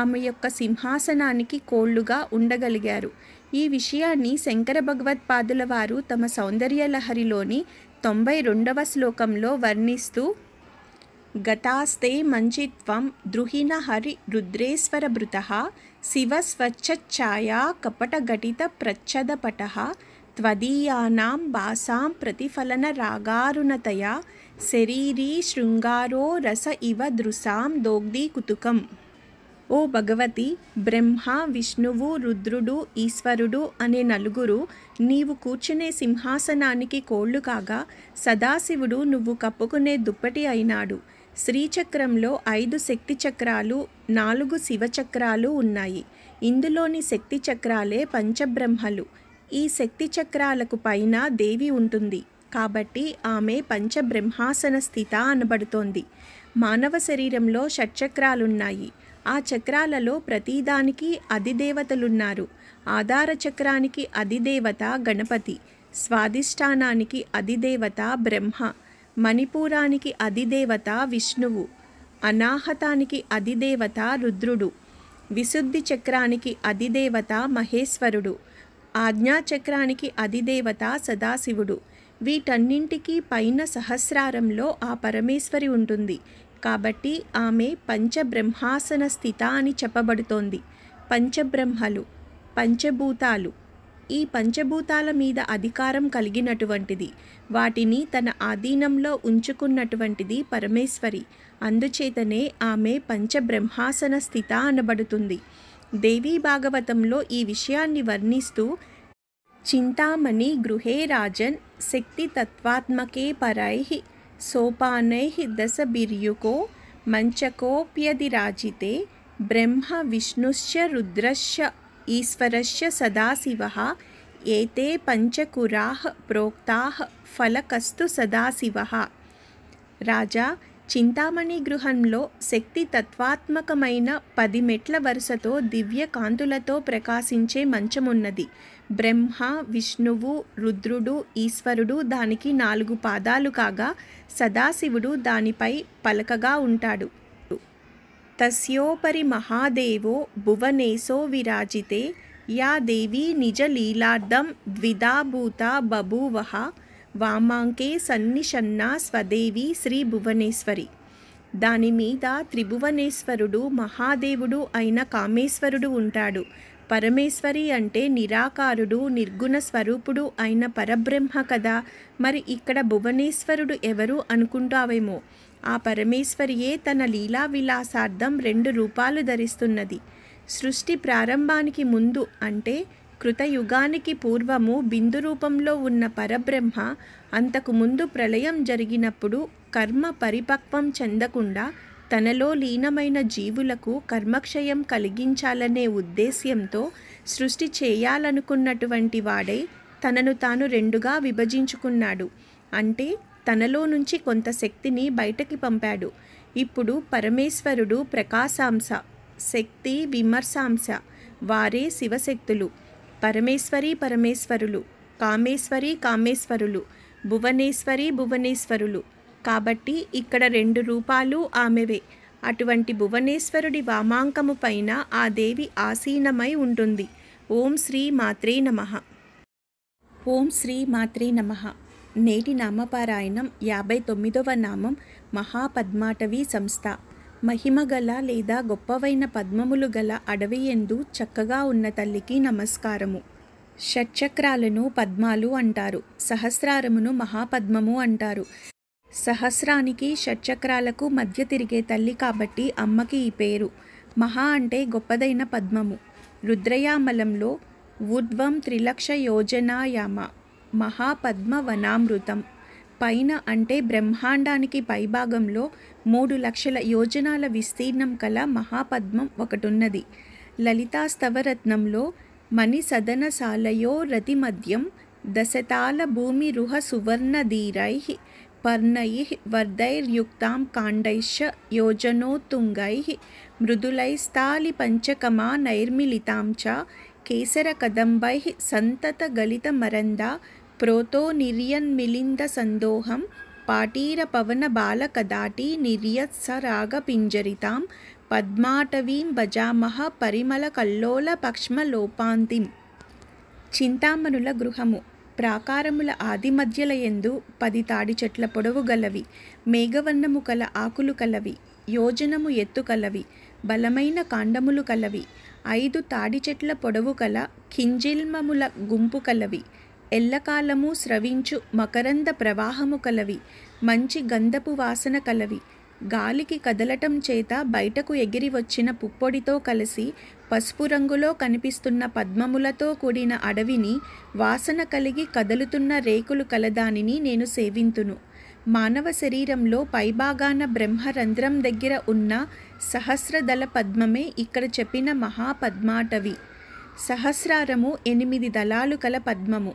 ఆమె యొక్క సింహాసనానికి కోళ్లుగా ఉండగలిగారు ఈ విషయాన్ని శంకర భగవత్పాదుల వారు తమ సౌందర్యలహరిలోని తొంభై రెండవ శ్లోకంలో వర్ణిస్తూ గతాస్తే మంచిత్వం ద్రుహిణ హరి రుద్రేశ్వర భృత శివస్వచ్ఛాయా కపటఘటిత ప్రచ్ఛదపట త్వదీయానాం బాసాం ప్రతిఫలన రాగారుణతయా శరీరీ శృంగారో రస ఇవ దృశాం దోగ్ధీ కుతుకం ఓ భగవతి బ్రహ్మ విష్ణువు రుద్రుడు ఈశ్వరుడు అనే నలుగురు నీవు కూర్చునే సింహాసనానికి కోళ్ళు కాగా సదాశివుడు నువ్వు కప్పుకునే దుప్పటి అయినాడు శ్రీచక్రంలో ఐదు శక్తి చక్రాలు నాలుగు శివచక్రాలు ఉన్నాయి ఇందులోని శక్తి చక్రాలే పంచబ్రహ్మలు ఈ శక్తి చక్రాలకు పైన దేవి ఉంటుంది కాబట్టి ఆమె పంచబ్రహ్మాసన స్థిత అనబడుతోంది మానవ శరీరంలో షట్చక్రాలున్నాయి ఆ చక్రాలలో ప్రతిదానికి అధిదేవతలున్నారు ఆధార చక్రానికి అధిదేవత గణపతి స్వాధిష్టానానికి అధిదేవత బ్రహ్మ మణిపూరానికి అధిదేవత విష్ణువు అనాహతానికి అధిదేవత రుద్రుడు విశుద్ధి చక్రానికి అధిదేవత మహేశ్వరుడు ఆజ్ఞాచక్రానికి అధిదేవత సదాశివుడు వీటన్నింటికీ పైన సహస్రారంలో ఆ పరమేశ్వరి ఉంటుంది కాబట్టి ఆమె పంచబ్రహ్మాసన స్థిత అని చెప్పబడుతోంది పంచబ్రహ్మలు పంచభూతాలు ఈ పంచభూతాల మీద అధికారం కలిగినటువంటిది వాటిని తన ఆధీనంలో ఉంచుకున్నటువంటిది పరమేశ్వరి అందుచేతనే ఆమె పంచబ్రహ్మాసన స్థిత అనబడుతుంది దేవీ భాగవతంలో ఈ విషయాన్ని వర్ణిస్తూ चिन्तामणिगृहे राजन् शक्तितत्त्वात्मके परैः सोपानैः दशभिर्युगो मञ्चकोऽप्यधिराजिते ब्रह्मविष्णुश्च रुद्रश्च ईश्वरश्च सदाशिवः एते पञ्चकुराः प्रोक्ताः फलकस्तु सदाशिवः राजा చింతామణి గృహంలో శక్తి తత్వాత్మకమైన పది మెట్ల వరుసతో దివ్య కాంతులతో ప్రకాశించే మంచమున్నది బ్రహ్మ విష్ణువు రుద్రుడు ఈశ్వరుడు దానికి నాలుగు పాదాలు కాగా సదాశివుడు దానిపై పలకగా ఉంటాడు తస్యోపరి మహాదేవో భువనేశో విరాజితే యా దేవి నిజలీలార్థం ద్విధాభూత బభూవ వామాంకే సన్నిషన్నా స్వదేవి శ్రీ భువనేశ్వరి దాని మీద త్రిభువనేశ్వరుడు మహాదేవుడు అయిన కామేశ్వరుడు ఉంటాడు పరమేశ్వరి అంటే నిరాకారుడు నిర్గుణ స్వరూపుడు అయిన పరబ్రహ్మ కదా మరి ఇక్కడ భువనేశ్వరుడు ఎవరు అనుకుంటావేమో ఆ పరమేశ్వరియే తన లీలా విలాసార్థం రెండు రూపాలు ధరిస్తున్నది సృష్టి ప్రారంభానికి ముందు అంటే కృతయుగానికి పూర్వము బిందు రూపంలో ఉన్న పరబ్రహ్మ అంతకు ముందు ప్రళయం జరిగినప్పుడు కర్మ పరిపక్వం చెందకుండా తనలో లీనమైన జీవులకు కర్మక్షయం కలిగించాలనే ఉద్దేశ్యంతో సృష్టి చేయాలనుకున్నటువంటి వాడై తనను తాను రెండుగా విభజించుకున్నాడు అంటే తనలో నుంచి కొంత శక్తిని బయటకి పంపాడు ఇప్పుడు పరమేశ్వరుడు ప్రకాశాంశ శక్తి విమర్శాంశ వారే శివశక్తులు పరమేశ్వరి పరమేశ్వరులు కామేశ్వరి కామేశ్వరులు భువనేశ్వరి భువనేశ్వరులు కాబట్టి ఇక్కడ రెండు రూపాలు ఆమెవే అటువంటి భువనేశ్వరుడి వామాంకము పైన ఆ దేవి ఆసీనమై ఉంటుంది ఓం శ్రీ మాత్రే నమ ఓం శ్రీ మాత్రే నమ నేటి నామపారాయణం యాభై తొమ్మిదవ నామం మహాపద్మాటవి సంస్థ మహిమగల లేదా గొప్పవైన పద్మములు గల అడవి ఎందు చక్కగా ఉన్న తల్లికి నమస్కారము షట్చక్రాలను పద్మాలు అంటారు సహస్రారమును మహాపద్మము అంటారు సహస్రానికి షట్చక్రాలకు మధ్య తిరిగే తల్లి కాబట్టి అమ్మకి ఈ పేరు మహా అంటే గొప్పదైన పద్మము రుద్రయామలంలో ఊర్ధ్వం త్రిలక్ష యోజనాయామ మహాపద్మ వనామృతం పైన అంటే బ్రహ్మాండానికి పైభాగంలో మూడు లక్షల యోజనాల విస్తీర్ణం కల మహాపద్మం ఒకటున్నది లలితాస్తవరత్నంలో మణి రతి మద్యం దశతాల భూమి రుహ సువర్ణధీరై పర్ణై వర్ధైర్యుక్తాం కాండైశ యోజనోత్తుంగై మృదులైస్తాలి పంచకమా నైర్మిళితాం చ గలిత మరందా ప్రోతో సందోహం పాటీర పవన బాల కదాటి పింజరితాం పద్మాటవీం భజామహ పరిమళ కల్లోల పక్ష్మలోపాంతిం చింతామణుల గృహము ప్రాకారముల ఆది ఎందు పది తాడి చెట్ల పొడవు గలవి మేఘవన్నము కల ఆకులు కలవి యోజనము ఎత్తు కలవి బలమైన కాండములు కలవి ఐదు తాడి చెట్ల పొడవు కల ఖింజిల్మముల గుంపు కలవి ఎల్లకాలము స్రవించు మకరంద ప్రవాహము కలవి మంచి గంధపు వాసన కలవి గాలికి కదలటం చేత బయటకు ఎగిరి వచ్చిన పుప్పొడితో కలిసి పసుపు రంగులో కనిపిస్తున్న పద్మములతో కూడిన అడవిని వాసన కలిగి కదులుతున్న రేకులు కలదానిని నేను సేవింతును మానవ శరీరంలో పైభాగాన బ్రహ్మరంధ్రం దగ్గర ఉన్న సహస్రదళ పద్మమే ఇక్కడ చెప్పిన మహాపద్మాటవి సహస్రారము ఎనిమిది దళాలు కల పద్మము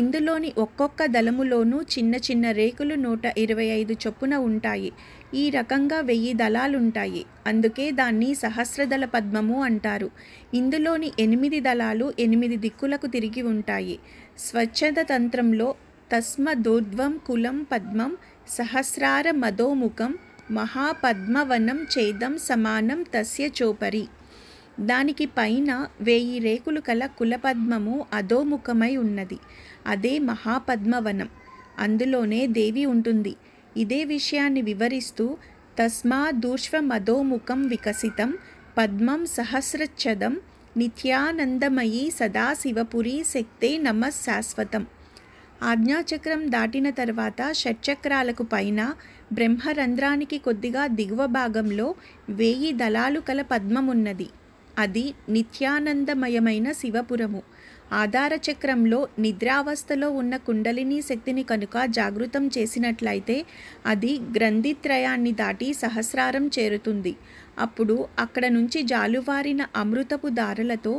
ఇందులోని ఒక్కొక్క దళములోనూ చిన్న చిన్న రేకులు నూట ఇరవై ఐదు చొప్పున ఉంటాయి ఈ రకంగా వెయ్యి దళాలుంటాయి అందుకే దాన్ని సహస్రదళ పద్మము అంటారు ఇందులోని ఎనిమిది దళాలు ఎనిమిది దిక్కులకు తిరిగి ఉంటాయి స్వచ్ఛత తంత్రంలో తస్మ దూర్ధ్వం కులం పద్మం సహస్రార మధోముఖం మహాపద్మవనం చేదం సమానం తస్య చోపరి దానికి పైన వేయి రేకులు కల కులపద్మము అధోముఖమై ఉన్నది అదే మహాపద్మవనం అందులోనే దేవి ఉంటుంది ఇదే విషయాన్ని వివరిస్తూ తస్మా దూష్వమధోముఖం వికసితం పద్మం సహస్రచ్ఛదం నిత్యానందమయీ సదాశివపురీ శక్తే నమ శాశ్వతం ఆజ్ఞాచక్రం దాటిన తర్వాత షట్చక్రాలకు పైన బ్రహ్మరంధ్రానికి కొద్దిగా దిగువ భాగంలో వేయి దళాలు కల పద్మమున్నది అది నిత్యానందమయమైన శివపురము చక్రంలో నిద్రావస్థలో ఉన్న కుండలిని శక్తిని కనుక జాగృతం చేసినట్లయితే అది గ్రంథిత్రయాన్ని దాటి సహస్రారం చేరుతుంది అప్పుడు అక్కడ నుంచి జాలువారిన అమృతపు దారలతో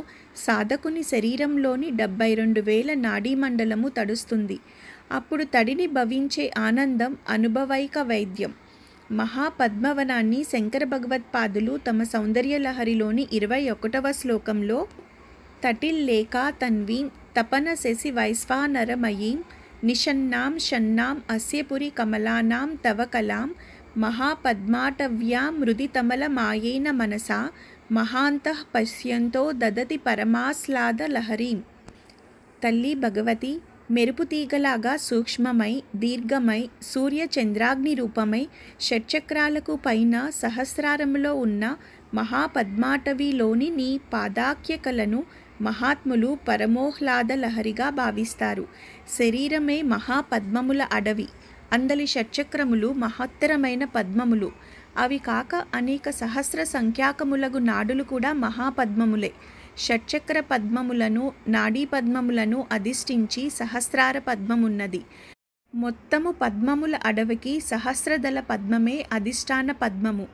సాధకుని శరీరంలోని డెబ్బై రెండు వేల నాడీ మండలము తడుస్తుంది అప్పుడు తడిని భవించే ఆనందం అనుభవైక వైద్యం మహాపద్మవనాన్ని శంకర భగవత్పాదులు తమ సౌందర్యలహరిలోని ఇరవై ఒకటవ శ్లోకంలో తటిల్లేకా తన్వీం తపన శశి వైశ్వానరమయీం నిషన్నాం షన్నాం అస్యపురి కమలానాం తవ కలాం మహాపద్మాటవ్యాం మృదితమల మాయేన మనసా మహాంతః పశ్యంతో దదతి పరమాస్లాదలహరీం తల్లి భగవతి మెరుపు తీగలాగా సూక్ష్మమై దీర్ఘమై సూర్య చంద్రాగ్ని రూపమై షట్చక్రాలకు పైన సహస్రారంలో ఉన్న మహాపద్మాటవిలోని నీ పాదాఖ్యకలను మహాత్ములు పరమోహ్లాద లహరిగా భావిస్తారు శరీరమే మహాపద్మముల అడవి అందలి షట్చక్రములు మహత్తరమైన పద్మములు అవి కాక అనేక సహస్ర సంఖ్యాకములగు నాడులు కూడా మహాపద్మములే షట్చక్ర పద్మములను నాడీ పద్మములను అధిష్ఠించి సహస్రార పద్మమున్నది మొత్తము పద్మముల అడవికి సహస్రదళ పద్మమే అధిష్టాన పద్మము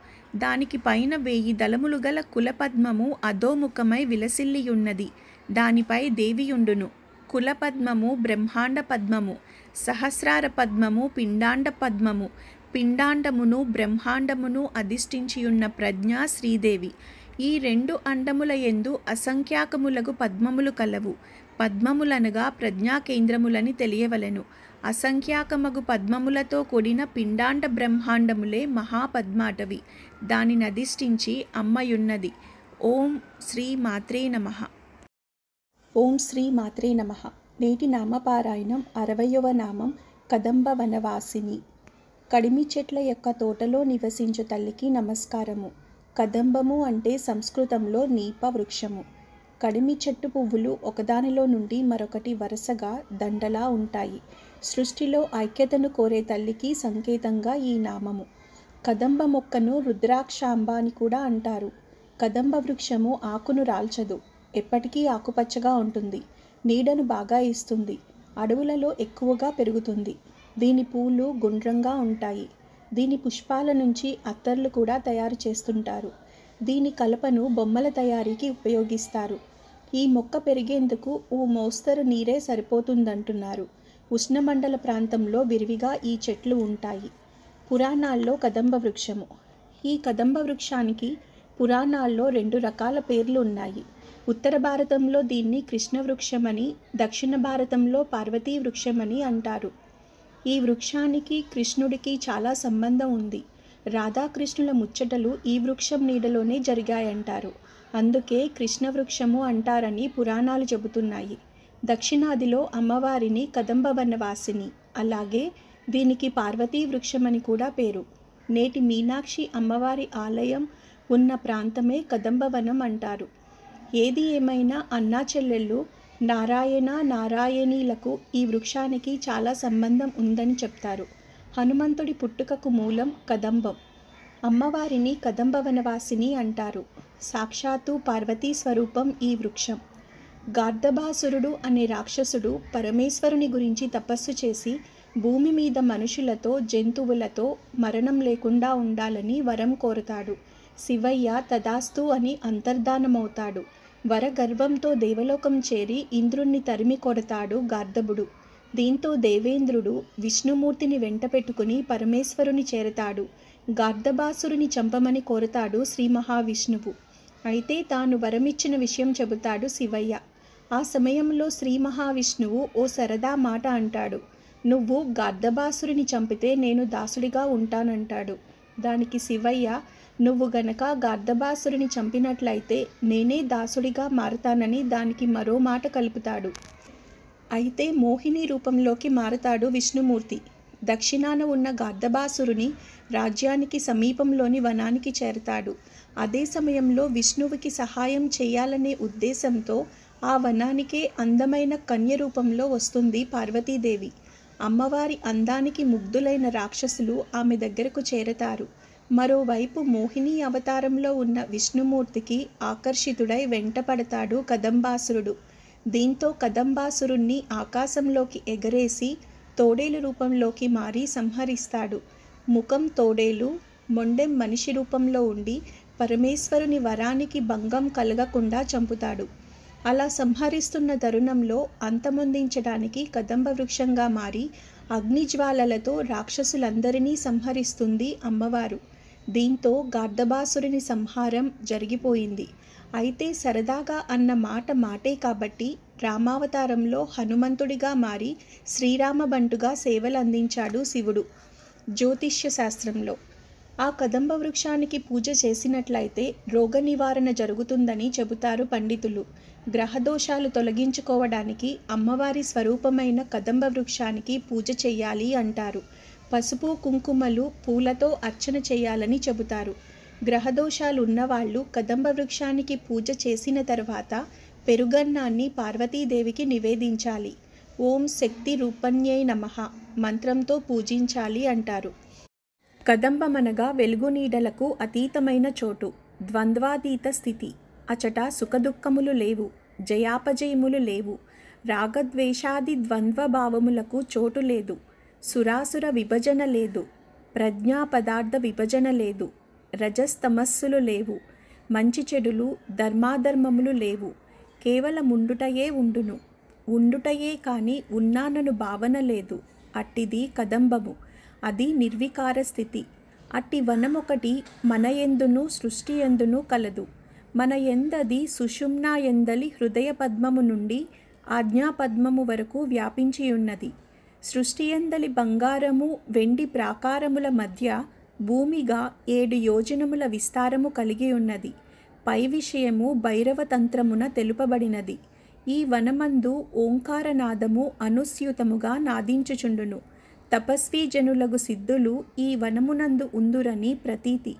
దానికి పైన వేయి దళములు గల కులపద్మము అధోముఖమై విలసిల్లియున్నది దానిపై దేవియుండును కులపద్మము బ్రహ్మాండ పద్మము సహస్రార పద్మము పిండాండ పద్మము పిండాండమును బ్రహ్మాండమును అధిష్ఠించియున్న ప్రజ్ఞ శ్రీదేవి ఈ రెండు అండముల ఎందు అసంఖ్యాకములకు పద్మములు కలవు పద్మములనగా ప్రజ్ఞా కేంద్రములని తెలియవలెను అసంఖ్యాకమగు పద్మములతో కూడిన పిండాండ బ్రహ్మాండములే మహాపద్మాటవి దానిని అధిష్ఠించి అమ్మయున్నది ఓం శ్రీ మాత్రే నమ ఓం శ్రీ మాత్రే నమ నేటి నామపారాయణం అరవయవ నామం కదంబ వనవాసిని కడిమి చెట్ల యొక్క తోటలో నివసించు తల్లికి నమస్కారము కదంబము అంటే సంస్కృతంలో నీప వృక్షము కడిమి చెట్టు పువ్వులు ఒకదానిలో నుండి మరొకటి వరుసగా దండలా ఉంటాయి సృష్టిలో ఐక్యతను కోరే తల్లికి సంకేతంగా ఈ నామము కదంబ మొక్కను రుద్రాక్షాంబ అని కూడా అంటారు కదంబ వృక్షము ఆకును రాల్చదు ఎప్పటికీ ఆకుపచ్చగా ఉంటుంది నీడను బాగా ఇస్తుంది అడవులలో ఎక్కువగా పెరుగుతుంది దీని పూలు గుండ్రంగా ఉంటాయి దీని పుష్పాల నుంచి అత్తర్లు కూడా తయారు చేస్తుంటారు దీని కలపను బొమ్మల తయారీకి ఉపయోగిస్తారు ఈ మొక్క పెరిగేందుకు ఓ మోస్తరు నీరే సరిపోతుందంటున్నారు ఉష్ణమండల ప్రాంతంలో విరివిగా ఈ చెట్లు ఉంటాయి పురాణాల్లో కదంబ వృక్షము ఈ కదంబ వృక్షానికి పురాణాల్లో రెండు రకాల పేర్లు ఉన్నాయి ఉత్తర భారతంలో దీన్ని కృష్ణ వృక్షమని దక్షిణ భారతంలో పార్వతీ వృక్షమని అంటారు ఈ వృక్షానికి కృష్ణుడికి చాలా సంబంధం ఉంది రాధాకృష్ణుల ముచ్చటలు ఈ వృక్షం నీడలోనే జరిగాయంటారు అందుకే కృష్ణ వృక్షము అంటారని పురాణాలు చెబుతున్నాయి దక్షిణాదిలో అమ్మవారిని కదంబ వనవాసిని అలాగే దీనికి పార్వతీ వృక్షమని కూడా పేరు నేటి మీనాక్షి అమ్మవారి ఆలయం ఉన్న ప్రాంతమే కదంబవనం అంటారు ఏది ఏమైనా అన్నా చెల్లెళ్ళు నారాయణ నారాయణీలకు ఈ వృక్షానికి చాలా సంబంధం ఉందని చెప్తారు హనుమంతుడి పుట్టుకకు మూలం కదంబం అమ్మవారిని కదంబవనవాసిని అంటారు సాక్షాత్తు పార్వతీ స్వరూపం ఈ వృక్షం గార్ధభాసురుడు అనే రాక్షసుడు పరమేశ్వరుని గురించి తపస్సు చేసి భూమి మీద మనుషులతో జంతువులతో మరణం లేకుండా ఉండాలని వరం కోరుతాడు శివయ్య తదాస్తు అని అంతర్ధానమవుతాడు వరగర్వంతో దేవలోకం చేరి ఇంద్రుణ్ణి తరిమి కొడతాడు గార్ధబుడు దీంతో దేవేంద్రుడు విష్ణుమూర్తిని వెంట పెట్టుకుని పరమేశ్వరుని చేరతాడు గార్ధబాసురుని చంపమని కోరుతాడు శ్రీ మహావిష్ణువు అయితే తాను వరమిచ్చిన విషయం చెబుతాడు శివయ్య ఆ సమయంలో శ్రీ మహావిష్ణువు ఓ సరదా మాట అంటాడు నువ్వు గర్ధబాసురిని చంపితే నేను దాసుడిగా ఉంటానంటాడు దానికి శివయ్య నువ్వు గనక గర్ధబాసురిని చంపినట్లయితే నేనే దాసుడిగా మారతానని దానికి మరో మాట కలుపుతాడు అయితే మోహిని రూపంలోకి మారతాడు విష్ణుమూర్తి దక్షిణాన ఉన్న గర్ధబాసురుని రాజ్యానికి సమీపంలోని వనానికి చేరతాడు అదే సమయంలో విష్ణువుకి సహాయం చేయాలనే ఉద్దేశంతో ఆ వనానికే అందమైన కన్య రూపంలో వస్తుంది పార్వతీదేవి అమ్మవారి అందానికి ముగ్ధులైన రాక్షసులు ఆమె దగ్గరకు చేరతారు మరోవైపు మోహిని అవతారంలో ఉన్న విష్ణుమూర్తికి ఆకర్షితుడై వెంటపడతాడు కదంబాసురుడు దీంతో కదంబాసురుణ్ణి ఆకాశంలోకి ఎగరేసి తోడేలు రూపంలోకి మారి సంహరిస్తాడు ముఖం తోడేలు మొండెం మనిషి రూపంలో ఉండి పరమేశ్వరుని వరానికి భంగం కలగకుండా చంపుతాడు అలా సంహరిస్తున్న తరుణంలో అంతమొందించడానికి కదంబ వృక్షంగా మారి అగ్నిజ్వాలలతో రాక్షసులందరినీ సంహరిస్తుంది అమ్మవారు దీంతో గార్ధబాసురుని సంహారం జరిగిపోయింది అయితే సరదాగా అన్న మాట మాటే కాబట్టి రామావతారంలో హనుమంతుడిగా మారి శ్రీరామబంటుగా సేవలందించాడు శివుడు జ్యోతిష్య శాస్త్రంలో ఆ కదంబ వృక్షానికి పూజ చేసినట్లయితే రోగ నివారణ జరుగుతుందని చెబుతారు పండితులు గ్రహదోషాలు తొలగించుకోవడానికి అమ్మవారి స్వరూపమైన కదంబ వృక్షానికి పూజ చేయాలి అంటారు పసుపు కుంకుమలు పూలతో అర్చన చేయాలని చెబుతారు గ్రహదోషాలు ఉన్నవాళ్ళు కదంబ వృక్షానికి పూజ చేసిన తర్వాత పెరుగన్నాన్ని పార్వతీదేవికి నివేదించాలి ఓం శక్తి రూపణ్యై నమ మంత్రంతో పూజించాలి అంటారు కదంబమనగా వెలుగునీడలకు అతీతమైన చోటు ద్వంద్వాతీత స్థితి అచట సుఖదుఖములు లేవు జయాపజయములు లేవు రాగద్వేషాది ద్వంద్వభావములకు చోటు లేదు సురాసుర విభజన లేదు ప్రజ్ఞా పదార్థ విభజన లేదు రజస్తమస్సులు లేవు మంచి చెడులు ధర్మాధర్మములు లేవు కేవలం ఉండుటయే ఉండును ఉండుటయే కాని ఉన్నానను భావన లేదు అట్టిది కదంబము అది నిర్వికార స్థితి అట్టి వనమొకటి మనయందునూ సృష్టియందునూ కలదు మన ఎందది సుషుమ్నా ఎందలి హృదయ పద్మము నుండి ఆజ్ఞాపద్మము వరకు వ్యాపించి ఉన్నది సృష్టి ఎందలి బంగారము వెండి ప్రాకారముల మధ్య భూమిగా ఏడు యోజనముల విస్తారము కలిగి ఉన్నది పై విషయము భైరవతంత్రమున తెలుపబడినది ఈ వనమందు ఓంకారనాదము అనుస్యూతముగా నాదించుచుండును తపస్వీ జనులకు సిద్ధులు ఈ వనమునందు ఉందురని ప్రతీతి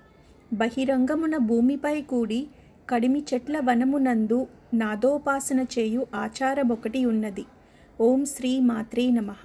బహిరంగమున భూమిపై కూడి కడిమి చెట్ల వనమునందు నాదోపాసన చేయు ఆచారమొకటి ఉన్నది ఓం శ్రీ మాత్రే నమః